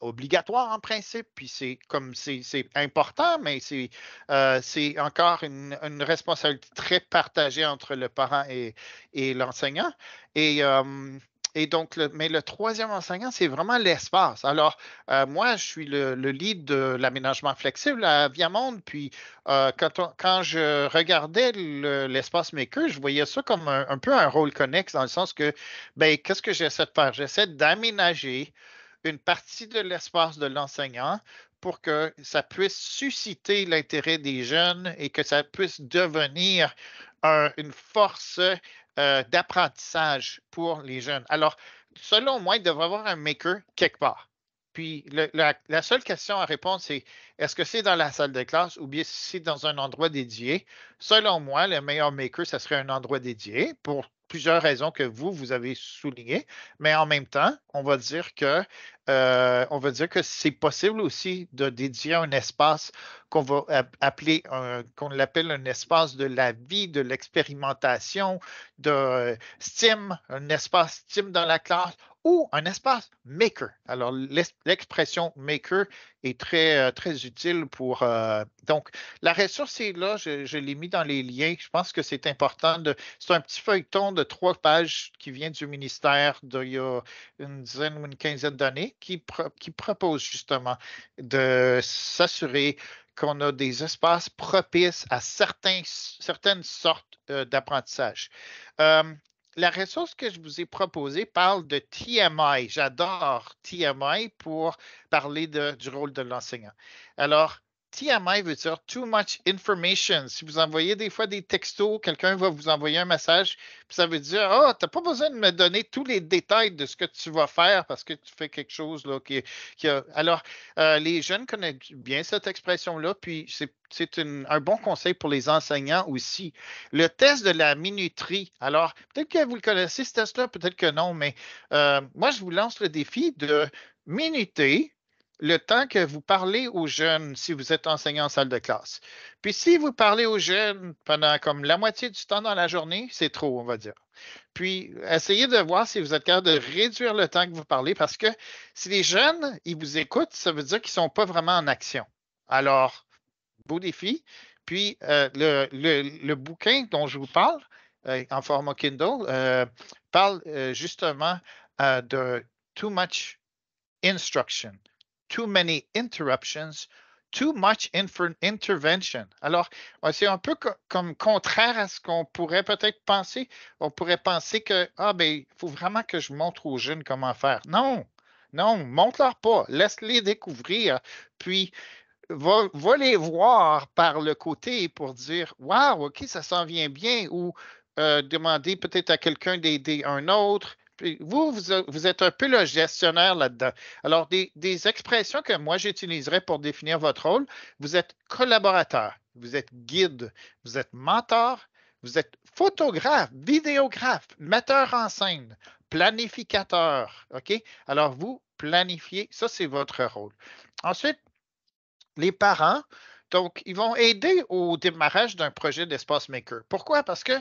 obligatoire en principe, puis c'est comme c'est important, mais c'est euh, encore une, responsabilité très partagée entre le parent et, l'enseignant. Et, donc, mais le troisième enseignant, c'est vraiment l'espace. Alors, euh, moi, je suis le, lead de l'aménagement flexible à Viamonde, puis euh, quand, quand je regardais l'espace Maker, je voyais ça comme un, peu un rôle connexe, dans le sens que, ben, qu'est-ce que j'essaie de faire? J'essaie d'aménager une partie de l'espace de l'enseignant pour que ça puisse susciter l'intérêt des jeunes et que ça puisse devenir une force euh, d'apprentissage pour les jeunes. Alors, selon moi, il devrait y avoir un maker quelque part. Puis la, seule question à répondre, c'est est-ce que c'est dans la salle de classe ou bien si c'est dans un endroit dédié? Selon moi, le meilleur maker, ça serait un endroit dédié pour plusieurs raisons que vous, vous avez soulignées, mais en même temps, on va dire que euh, on va dire que c'est possible aussi de dédier un espace qu'on va appeler qu'on l'appelle un espace de la vie, de l'expérimentation, de euh, STEAM, un espace STEAM dans la classe ou un espace maker. Alors, l'expression maker est très, euh, très utile pour... Euh, donc, la ressource est là, je, l'ai mis dans les liens. Je pense que c'est important. C'est un petit feuilleton de trois pages qui vient du ministère d'il y a une dizaine ou une quinzaine d'années qui, propose justement de s'assurer qu'on a des espaces propices à certains, certaines sortes euh, d'apprentissage la ressource que je vous ai proposée parle de TMI. J'adore TMI pour parler du rôle de l'enseignant. Alors, TMI veut dire too much information. Si vous envoyez des fois des textos, quelqu'un va vous envoyer un message, puis ça veut dire oh, ah, tu n'as pas besoin de me donner tous les détails de ce que tu vas faire parce que tu fais quelque chose là qui, Alors, euh, les jeunes connaissent bien cette expression-là, puis c'est un bon conseil pour les enseignants aussi. Le test de la minuterie. Alors, peut-être que vous le connaissez, ce test-là, peut-être que non, mais euh, moi, je vous lance le défi de minuter le temps que vous parlez aux jeunes si vous êtes enseignant en salle de classe. Puis si vous parlez aux jeunes pendant comme la moitié du temps dans la journée, c'est trop, on va dire. Puis essayez de voir si vous êtes capable de réduire le temps que vous parlez parce que si les jeunes, ils vous écoutent, ça veut dire qu'ils ne sont pas vraiment en action. Alors, beau défi. Puis euh, le, bouquin dont je vous parle, euh, en format Kindle, euh, parle justement de Too Much Instruction too many interruptions, too much intervention. Alors, c'est un peu comme contraire à ce qu'on pourrait peut-être penser. On pourrait penser que, ah, ben, il faut vraiment que je montre aux jeunes comment faire. Non, non, montre-leur pas. Laisse-les découvrir. Puis, va, les voir par le côté pour dire, waouh, OK, ça s'en vient bien. Ou euh, demander peut-être à quelqu'un d'aider un autre vous, vous, êtes un peu le gestionnaire là-dedans. Alors, des, expressions que moi j'utiliserais pour définir votre rôle, vous êtes collaborateur, vous êtes guide, vous êtes mentor, vous êtes photographe, vidéographe, metteur en scène, planificateur. OK? Alors, vous planifiez, ça c'est votre rôle. Ensuite, les parents, donc, ils vont aider au démarrage d'un projet d'espace maker. Pourquoi? Parce que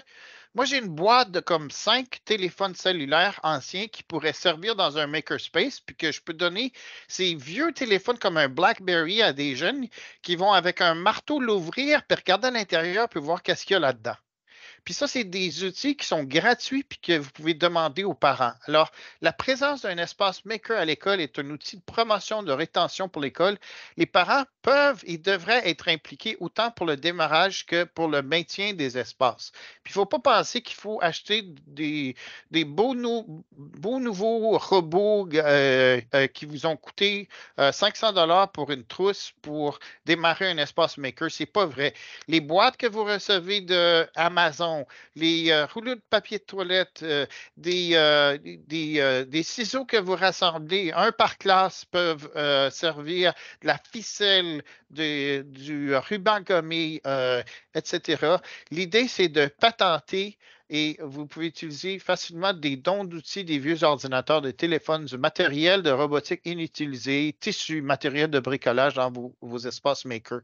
moi, j'ai une boîte de comme cinq téléphones cellulaires anciens qui pourraient servir dans un makerspace, puis que je peux donner ces vieux téléphones comme un BlackBerry à des jeunes qui vont avec un marteau l'ouvrir, puis regarder à l'intérieur, puis voir qu'est-ce qu'il y a là-dedans. Puis ça, c'est des outils qui sont gratuits puis que vous pouvez demander aux parents. Alors, la présence d'un espace maker à l'école est un outil de promotion de rétention pour l'école. Les parents peuvent et devraient être impliqués autant pour le démarrage que pour le maintien des espaces. Puis il ne faut pas penser qu'il faut acheter des, beaux, nouveaux robots euh, euh, qui vous ont coûté 500 euh, dollars pour une trousse pour démarrer un espace maker. Ce n'est pas vrai. Les boîtes que vous recevez de Amazon les euh, rouleaux de papier de toilette, euh, euh, des, ciseaux que vous rassemblez, un par classe, peuvent servir la ficelle, du ruban gommé, etc. L'idée, c'est de patenter et vous pouvez utiliser facilement des dons d'outils des vieux ordinateurs, des téléphones, du matériel de robotique inutilisé, tissus, matériel de bricolage dans vos, espaces makers.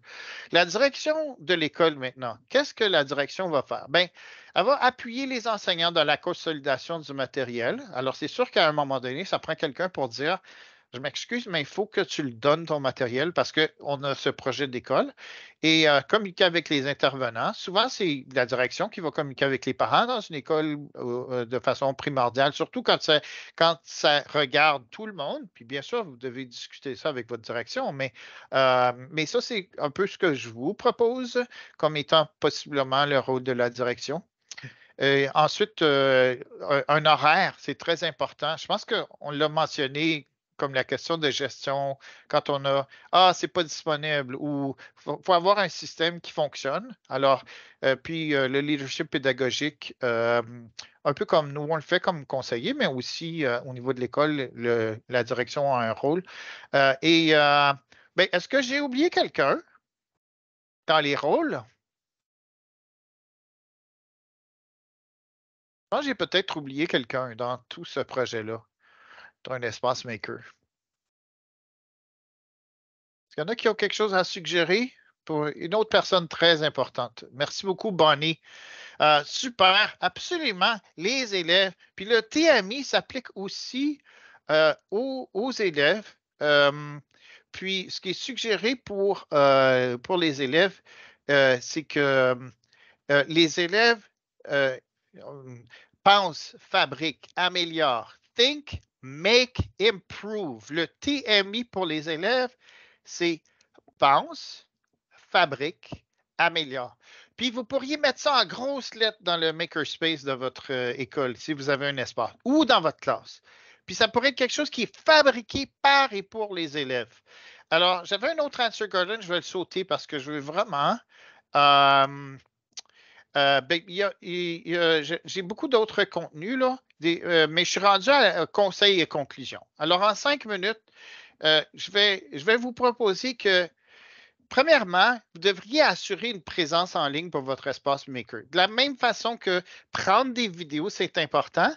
La direction de l'école maintenant, qu'est-ce que la direction va faire? Bien, elle va appuyer les enseignants dans la consolidation du matériel. Alors, c'est sûr qu'à un moment donné, ça prend quelqu'un pour dire je m'excuse, mais il faut que tu le donnes ton matériel parce qu'on a ce projet d'école. Et euh, communiquer avec les intervenants, souvent c'est la direction qui va communiquer avec les parents dans une école euh, euh, de façon primordiale, surtout quand ça, quand ça regarde tout le monde. Puis bien sûr, vous devez discuter ça avec votre direction, mais, mais ça c'est un peu ce que je vous propose comme étant possiblement le rôle de la direction. ensuite, un horaire, c'est très important. Je pense qu'on l'a mentionné comme la question de gestion, quand on a Ah, c'est pas disponible ou faut, faut avoir un système qui fonctionne. Alors, euh, puis euh, le leadership pédagogique, euh, un peu comme nous, on le fait comme conseiller, mais aussi au niveau de l'école, la direction a un rôle. et ben, est-ce que j'ai oublié quelqu'un dans les rôles? j'ai peut-être oublié quelqu'un dans tout ce projet-là. Tu un espace maker. Est-ce qu'il y en a qui ont quelque chose à suggérer pour une autre personne très importante? Merci beaucoup, Bonnie. Euh, super, absolument. Les élèves. Puis le TMI s'applique aussi euh, aux, élèves. Euh, puis ce qui est suggéré pour, pour les élèves, c'est que les élèves pensent, fabriquent, améliorent, think, Make Improve. Le TMI pour les élèves, c'est pense, fabrique, améliore. Puis vous pourriez mettre ça en grosses lettres dans le makerspace de votre euh, école, si vous avez un espace, ou dans votre classe. Puis ça pourrait être quelque chose qui est fabriqué par et pour les élèves. Alors, j'avais un autre Answer Garden, je vais le sauter parce que je veux vraiment. J'ai beaucoup d'autres contenus, là. Euh, mais je suis rendu à euh, conseil et conclusion. Alors, en cinq minutes, euh, je, vais, je vais vous proposer que, premièrement, vous devriez assurer une présence en ligne pour votre espace maker. De la même façon que prendre des vidéos, c'est important.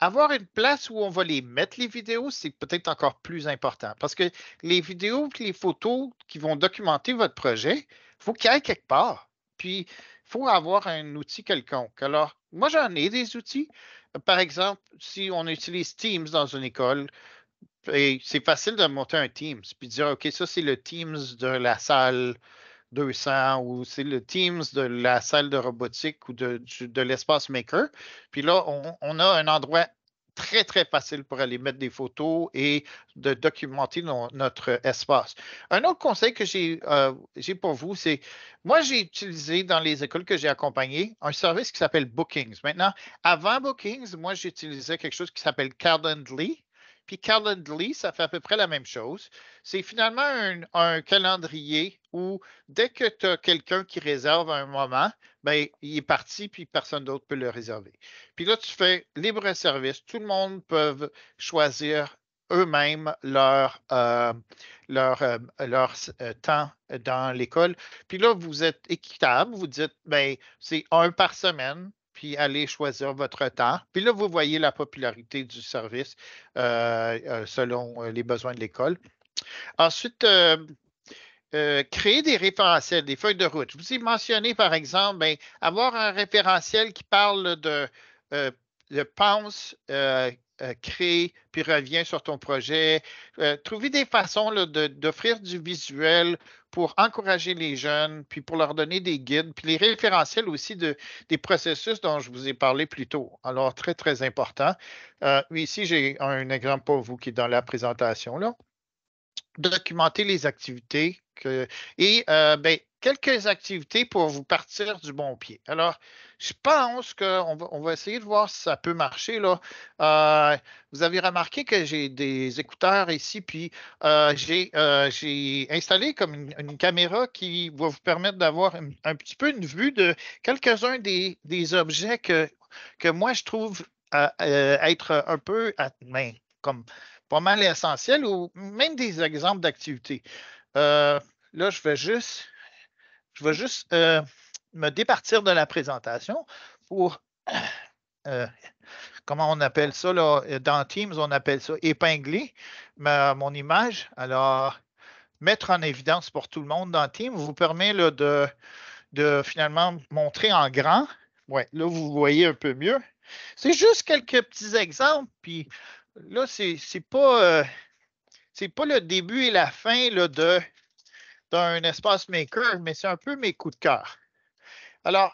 Avoir une place où on va les mettre, les vidéos, c'est peut-être encore plus important parce que les vidéos, les photos qui vont documenter votre projet, il faut qu'elles y quelque part. Puis, il faut avoir un outil quelconque. Alors, moi, j'en ai des outils. Par exemple, si on utilise Teams dans une école, c'est facile de monter un Teams puis dire OK, ça, c'est le Teams de la salle 200 ou c'est le Teams de la salle de robotique ou de, l'espace maker. Puis là, on, a un endroit très, très facile pour aller mettre des photos et de documenter notre espace. Un autre conseil que euh, j'ai pour vous, c'est, moi, j'ai utilisé dans les écoles que j'ai accompagnées un service qui s'appelle Bookings. Maintenant, avant Bookings, moi, j'utilisais quelque chose qui s'appelle Calendly. Puis Calendly, ça fait à peu près la même chose. C'est finalement un, calendrier où dès que tu as quelqu'un qui réserve un moment, ben, il est parti, puis personne d'autre peut le réserver. Puis là, tu fais libre service. Tout le monde peut choisir eux-mêmes leur, euh, leur, euh, euh, temps dans l'école. Puis là, vous êtes équitable, vous dites, ben, c'est un par semaine, puis allez choisir votre temps. Puis là, vous voyez la popularité du service euh, euh, selon euh, les besoins de l'école. Ensuite, créer des référentiels, des feuilles de route. Je vous ai mentionné, par exemple, ben, avoir un référentiel qui parle de, euh, de pense, euh, créer puis revient sur ton projet. Euh, trouver des façons d'offrir du visuel pour encourager les jeunes, puis pour leur donner des guides, puis les référentiels aussi de, des processus dont je vous ai parlé plus tôt. Alors, très, très important. Euh, ici, j'ai un exemple pour vous qui est dans la présentation. Là. Documenter les activités et ben, quelques activités pour vous partir du bon pied. Alors, je pense qu'on va, on va essayer de voir si ça peut marcher. Là. Euh, vous avez remarqué que j'ai des écouteurs ici, puis euh, euh, j'ai, installé comme une, caméra qui va vous permettre d'avoir un, petit peu une vue de quelques-uns des, objets que, que moi je trouve être un peu ben, comme pas mal essentiels ou même des exemples d'activités. là, je vais juste je vais juste euh, me départir de la présentation pour, euh, comment on appelle ça, euh, dans Teams, on appelle ça épingler ma, mon image. Alors, mettre en évidence pour tout le monde dans Teams vous permet de, de finalement montrer en grand. Ouais, là, vous voyez un peu mieux. C'est juste quelques petits exemples, puis là, c'est pas. pas le début et la fin là, de d'un espace maker, mais c'est un peu mes coups de cœur. Alors,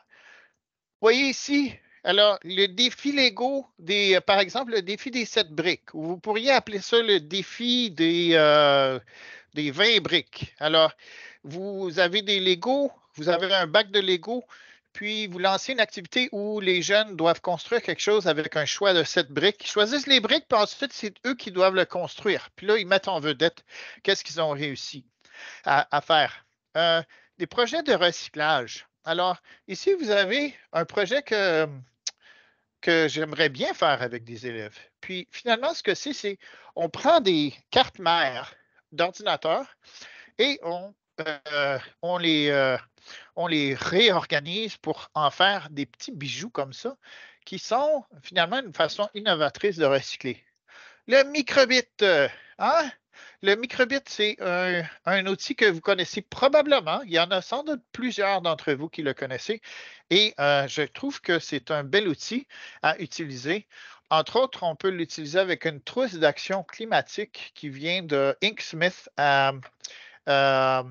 voyez ici, alors le défi Lego des, euh, par exemple, le défi des sept briques, ou vous pourriez appeler ça le défi des, euh, des 20 briques. Alors, vous avez des Lego, vous avez un bac de Lego, puis vous lancez une activité où les jeunes doivent construire quelque chose avec un choix de sept briques. Ils choisissent les briques, puis ensuite, c'est eux qui doivent le construire. Puis là, ils mettent en vedette qu'est-ce qu'ils ont réussi à, faire. des euh, projets de recyclage. Alors, ici, vous avez un projet que, que j'aimerais bien faire avec des élèves. Puis, finalement, ce que c'est, c'est on prend des cartes mères d'ordinateur et on, euh, on, les, euh, on les réorganise pour en faire des petits bijoux comme ça, qui sont finalement une façon innovatrice de recycler. Le microbit, hein? Le microbit, c'est un, outil que vous connaissez probablement. Il y en a sans doute plusieurs d'entre vous qui le connaissez. Et euh, je trouve que c'est un bel outil à utiliser. Entre autres, on peut l'utiliser avec une trousse d'action climatique qui vient de Inksmith à, euh,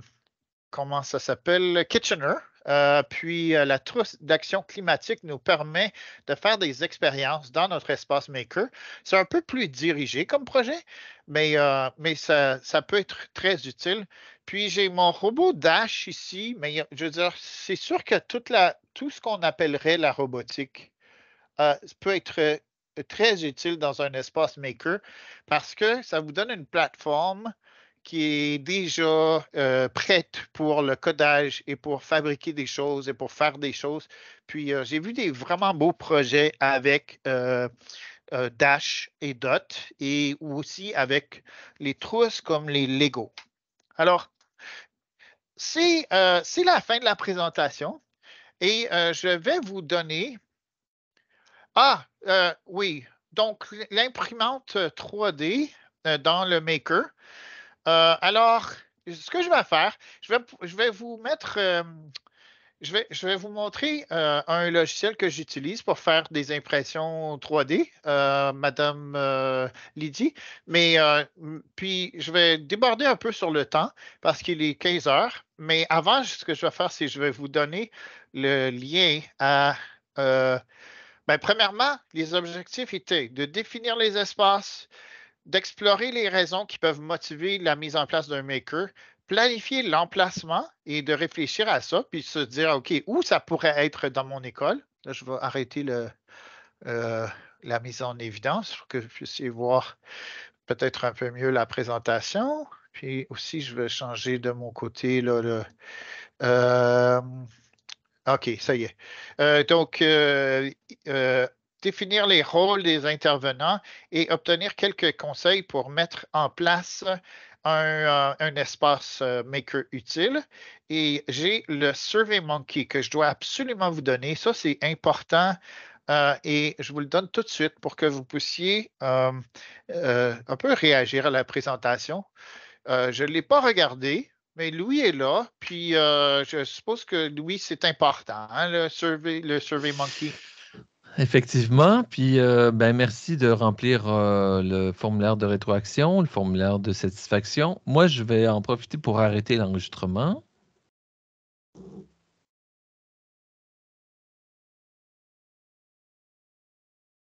comment ça s'appelle, Kitchener. Euh, puis euh, la trousse d'action climatique nous permet de faire des expériences dans notre espace maker. C'est un peu plus dirigé comme projet, mais, euh, ça, peut être très utile. Puis j'ai mon robot Dash ici, mais je veux dire, c'est sûr que tout ce qu'on appellerait la robotique peut être très utile dans un espace maker parce que ça vous donne une plateforme qui est déjà euh, prête pour le codage et pour fabriquer des choses et pour faire des choses. Puis euh, j'ai vu des vraiment beaux projets avec euh, Dash et Dot et aussi avec les trousses comme les Lego. Alors, c'est la fin de la présentation et je vais vous donner. Ah, oui, donc l'imprimante 3D dans le Maker. Euh, alors, ce que je vais faire, je vais, vous mettre, euh, je, vais, vous montrer euh, un logiciel que j'utilise pour faire des impressions 3D, Madame Lydie. Mais puis, je vais déborder un peu sur le temps parce qu'il est 15 heures. Mais avant, ce que je vais faire, c'est je vais vous donner le lien à. Ben, premièrement, les objectifs étaient de définir les espaces, d'explorer les raisons qui peuvent motiver la mise en place d'un maker, planifier l'emplacement et de réfléchir à ça, puis se dire, OK, où ça pourrait être dans mon école? je vais arrêter le, euh, la mise en évidence pour que vous puissiez voir peut-être un peu mieux la présentation. Puis aussi, je vais changer de mon côté là, euh, OK, ça y est. Euh, donc, définir les rôles des intervenants et obtenir quelques conseils pour mettre en place un, euh, espace euh, maker utile. Et j'ai le Survey Monkey que je dois absolument vous donner. Ça, c'est important. Euh, et je vous le donne tout de suite pour que vous puissiez un peu réagir à la présentation. je ne l'ai pas regardé, mais Louis est là, puis je suppose que Louis, c'est important, hein, le, le Survey Monkey effectivement. Puis, euh, ben, merci de remplir euh, le formulaire de rétroaction, le formulaire de satisfaction. Moi, je vais en profiter pour arrêter l'enregistrement.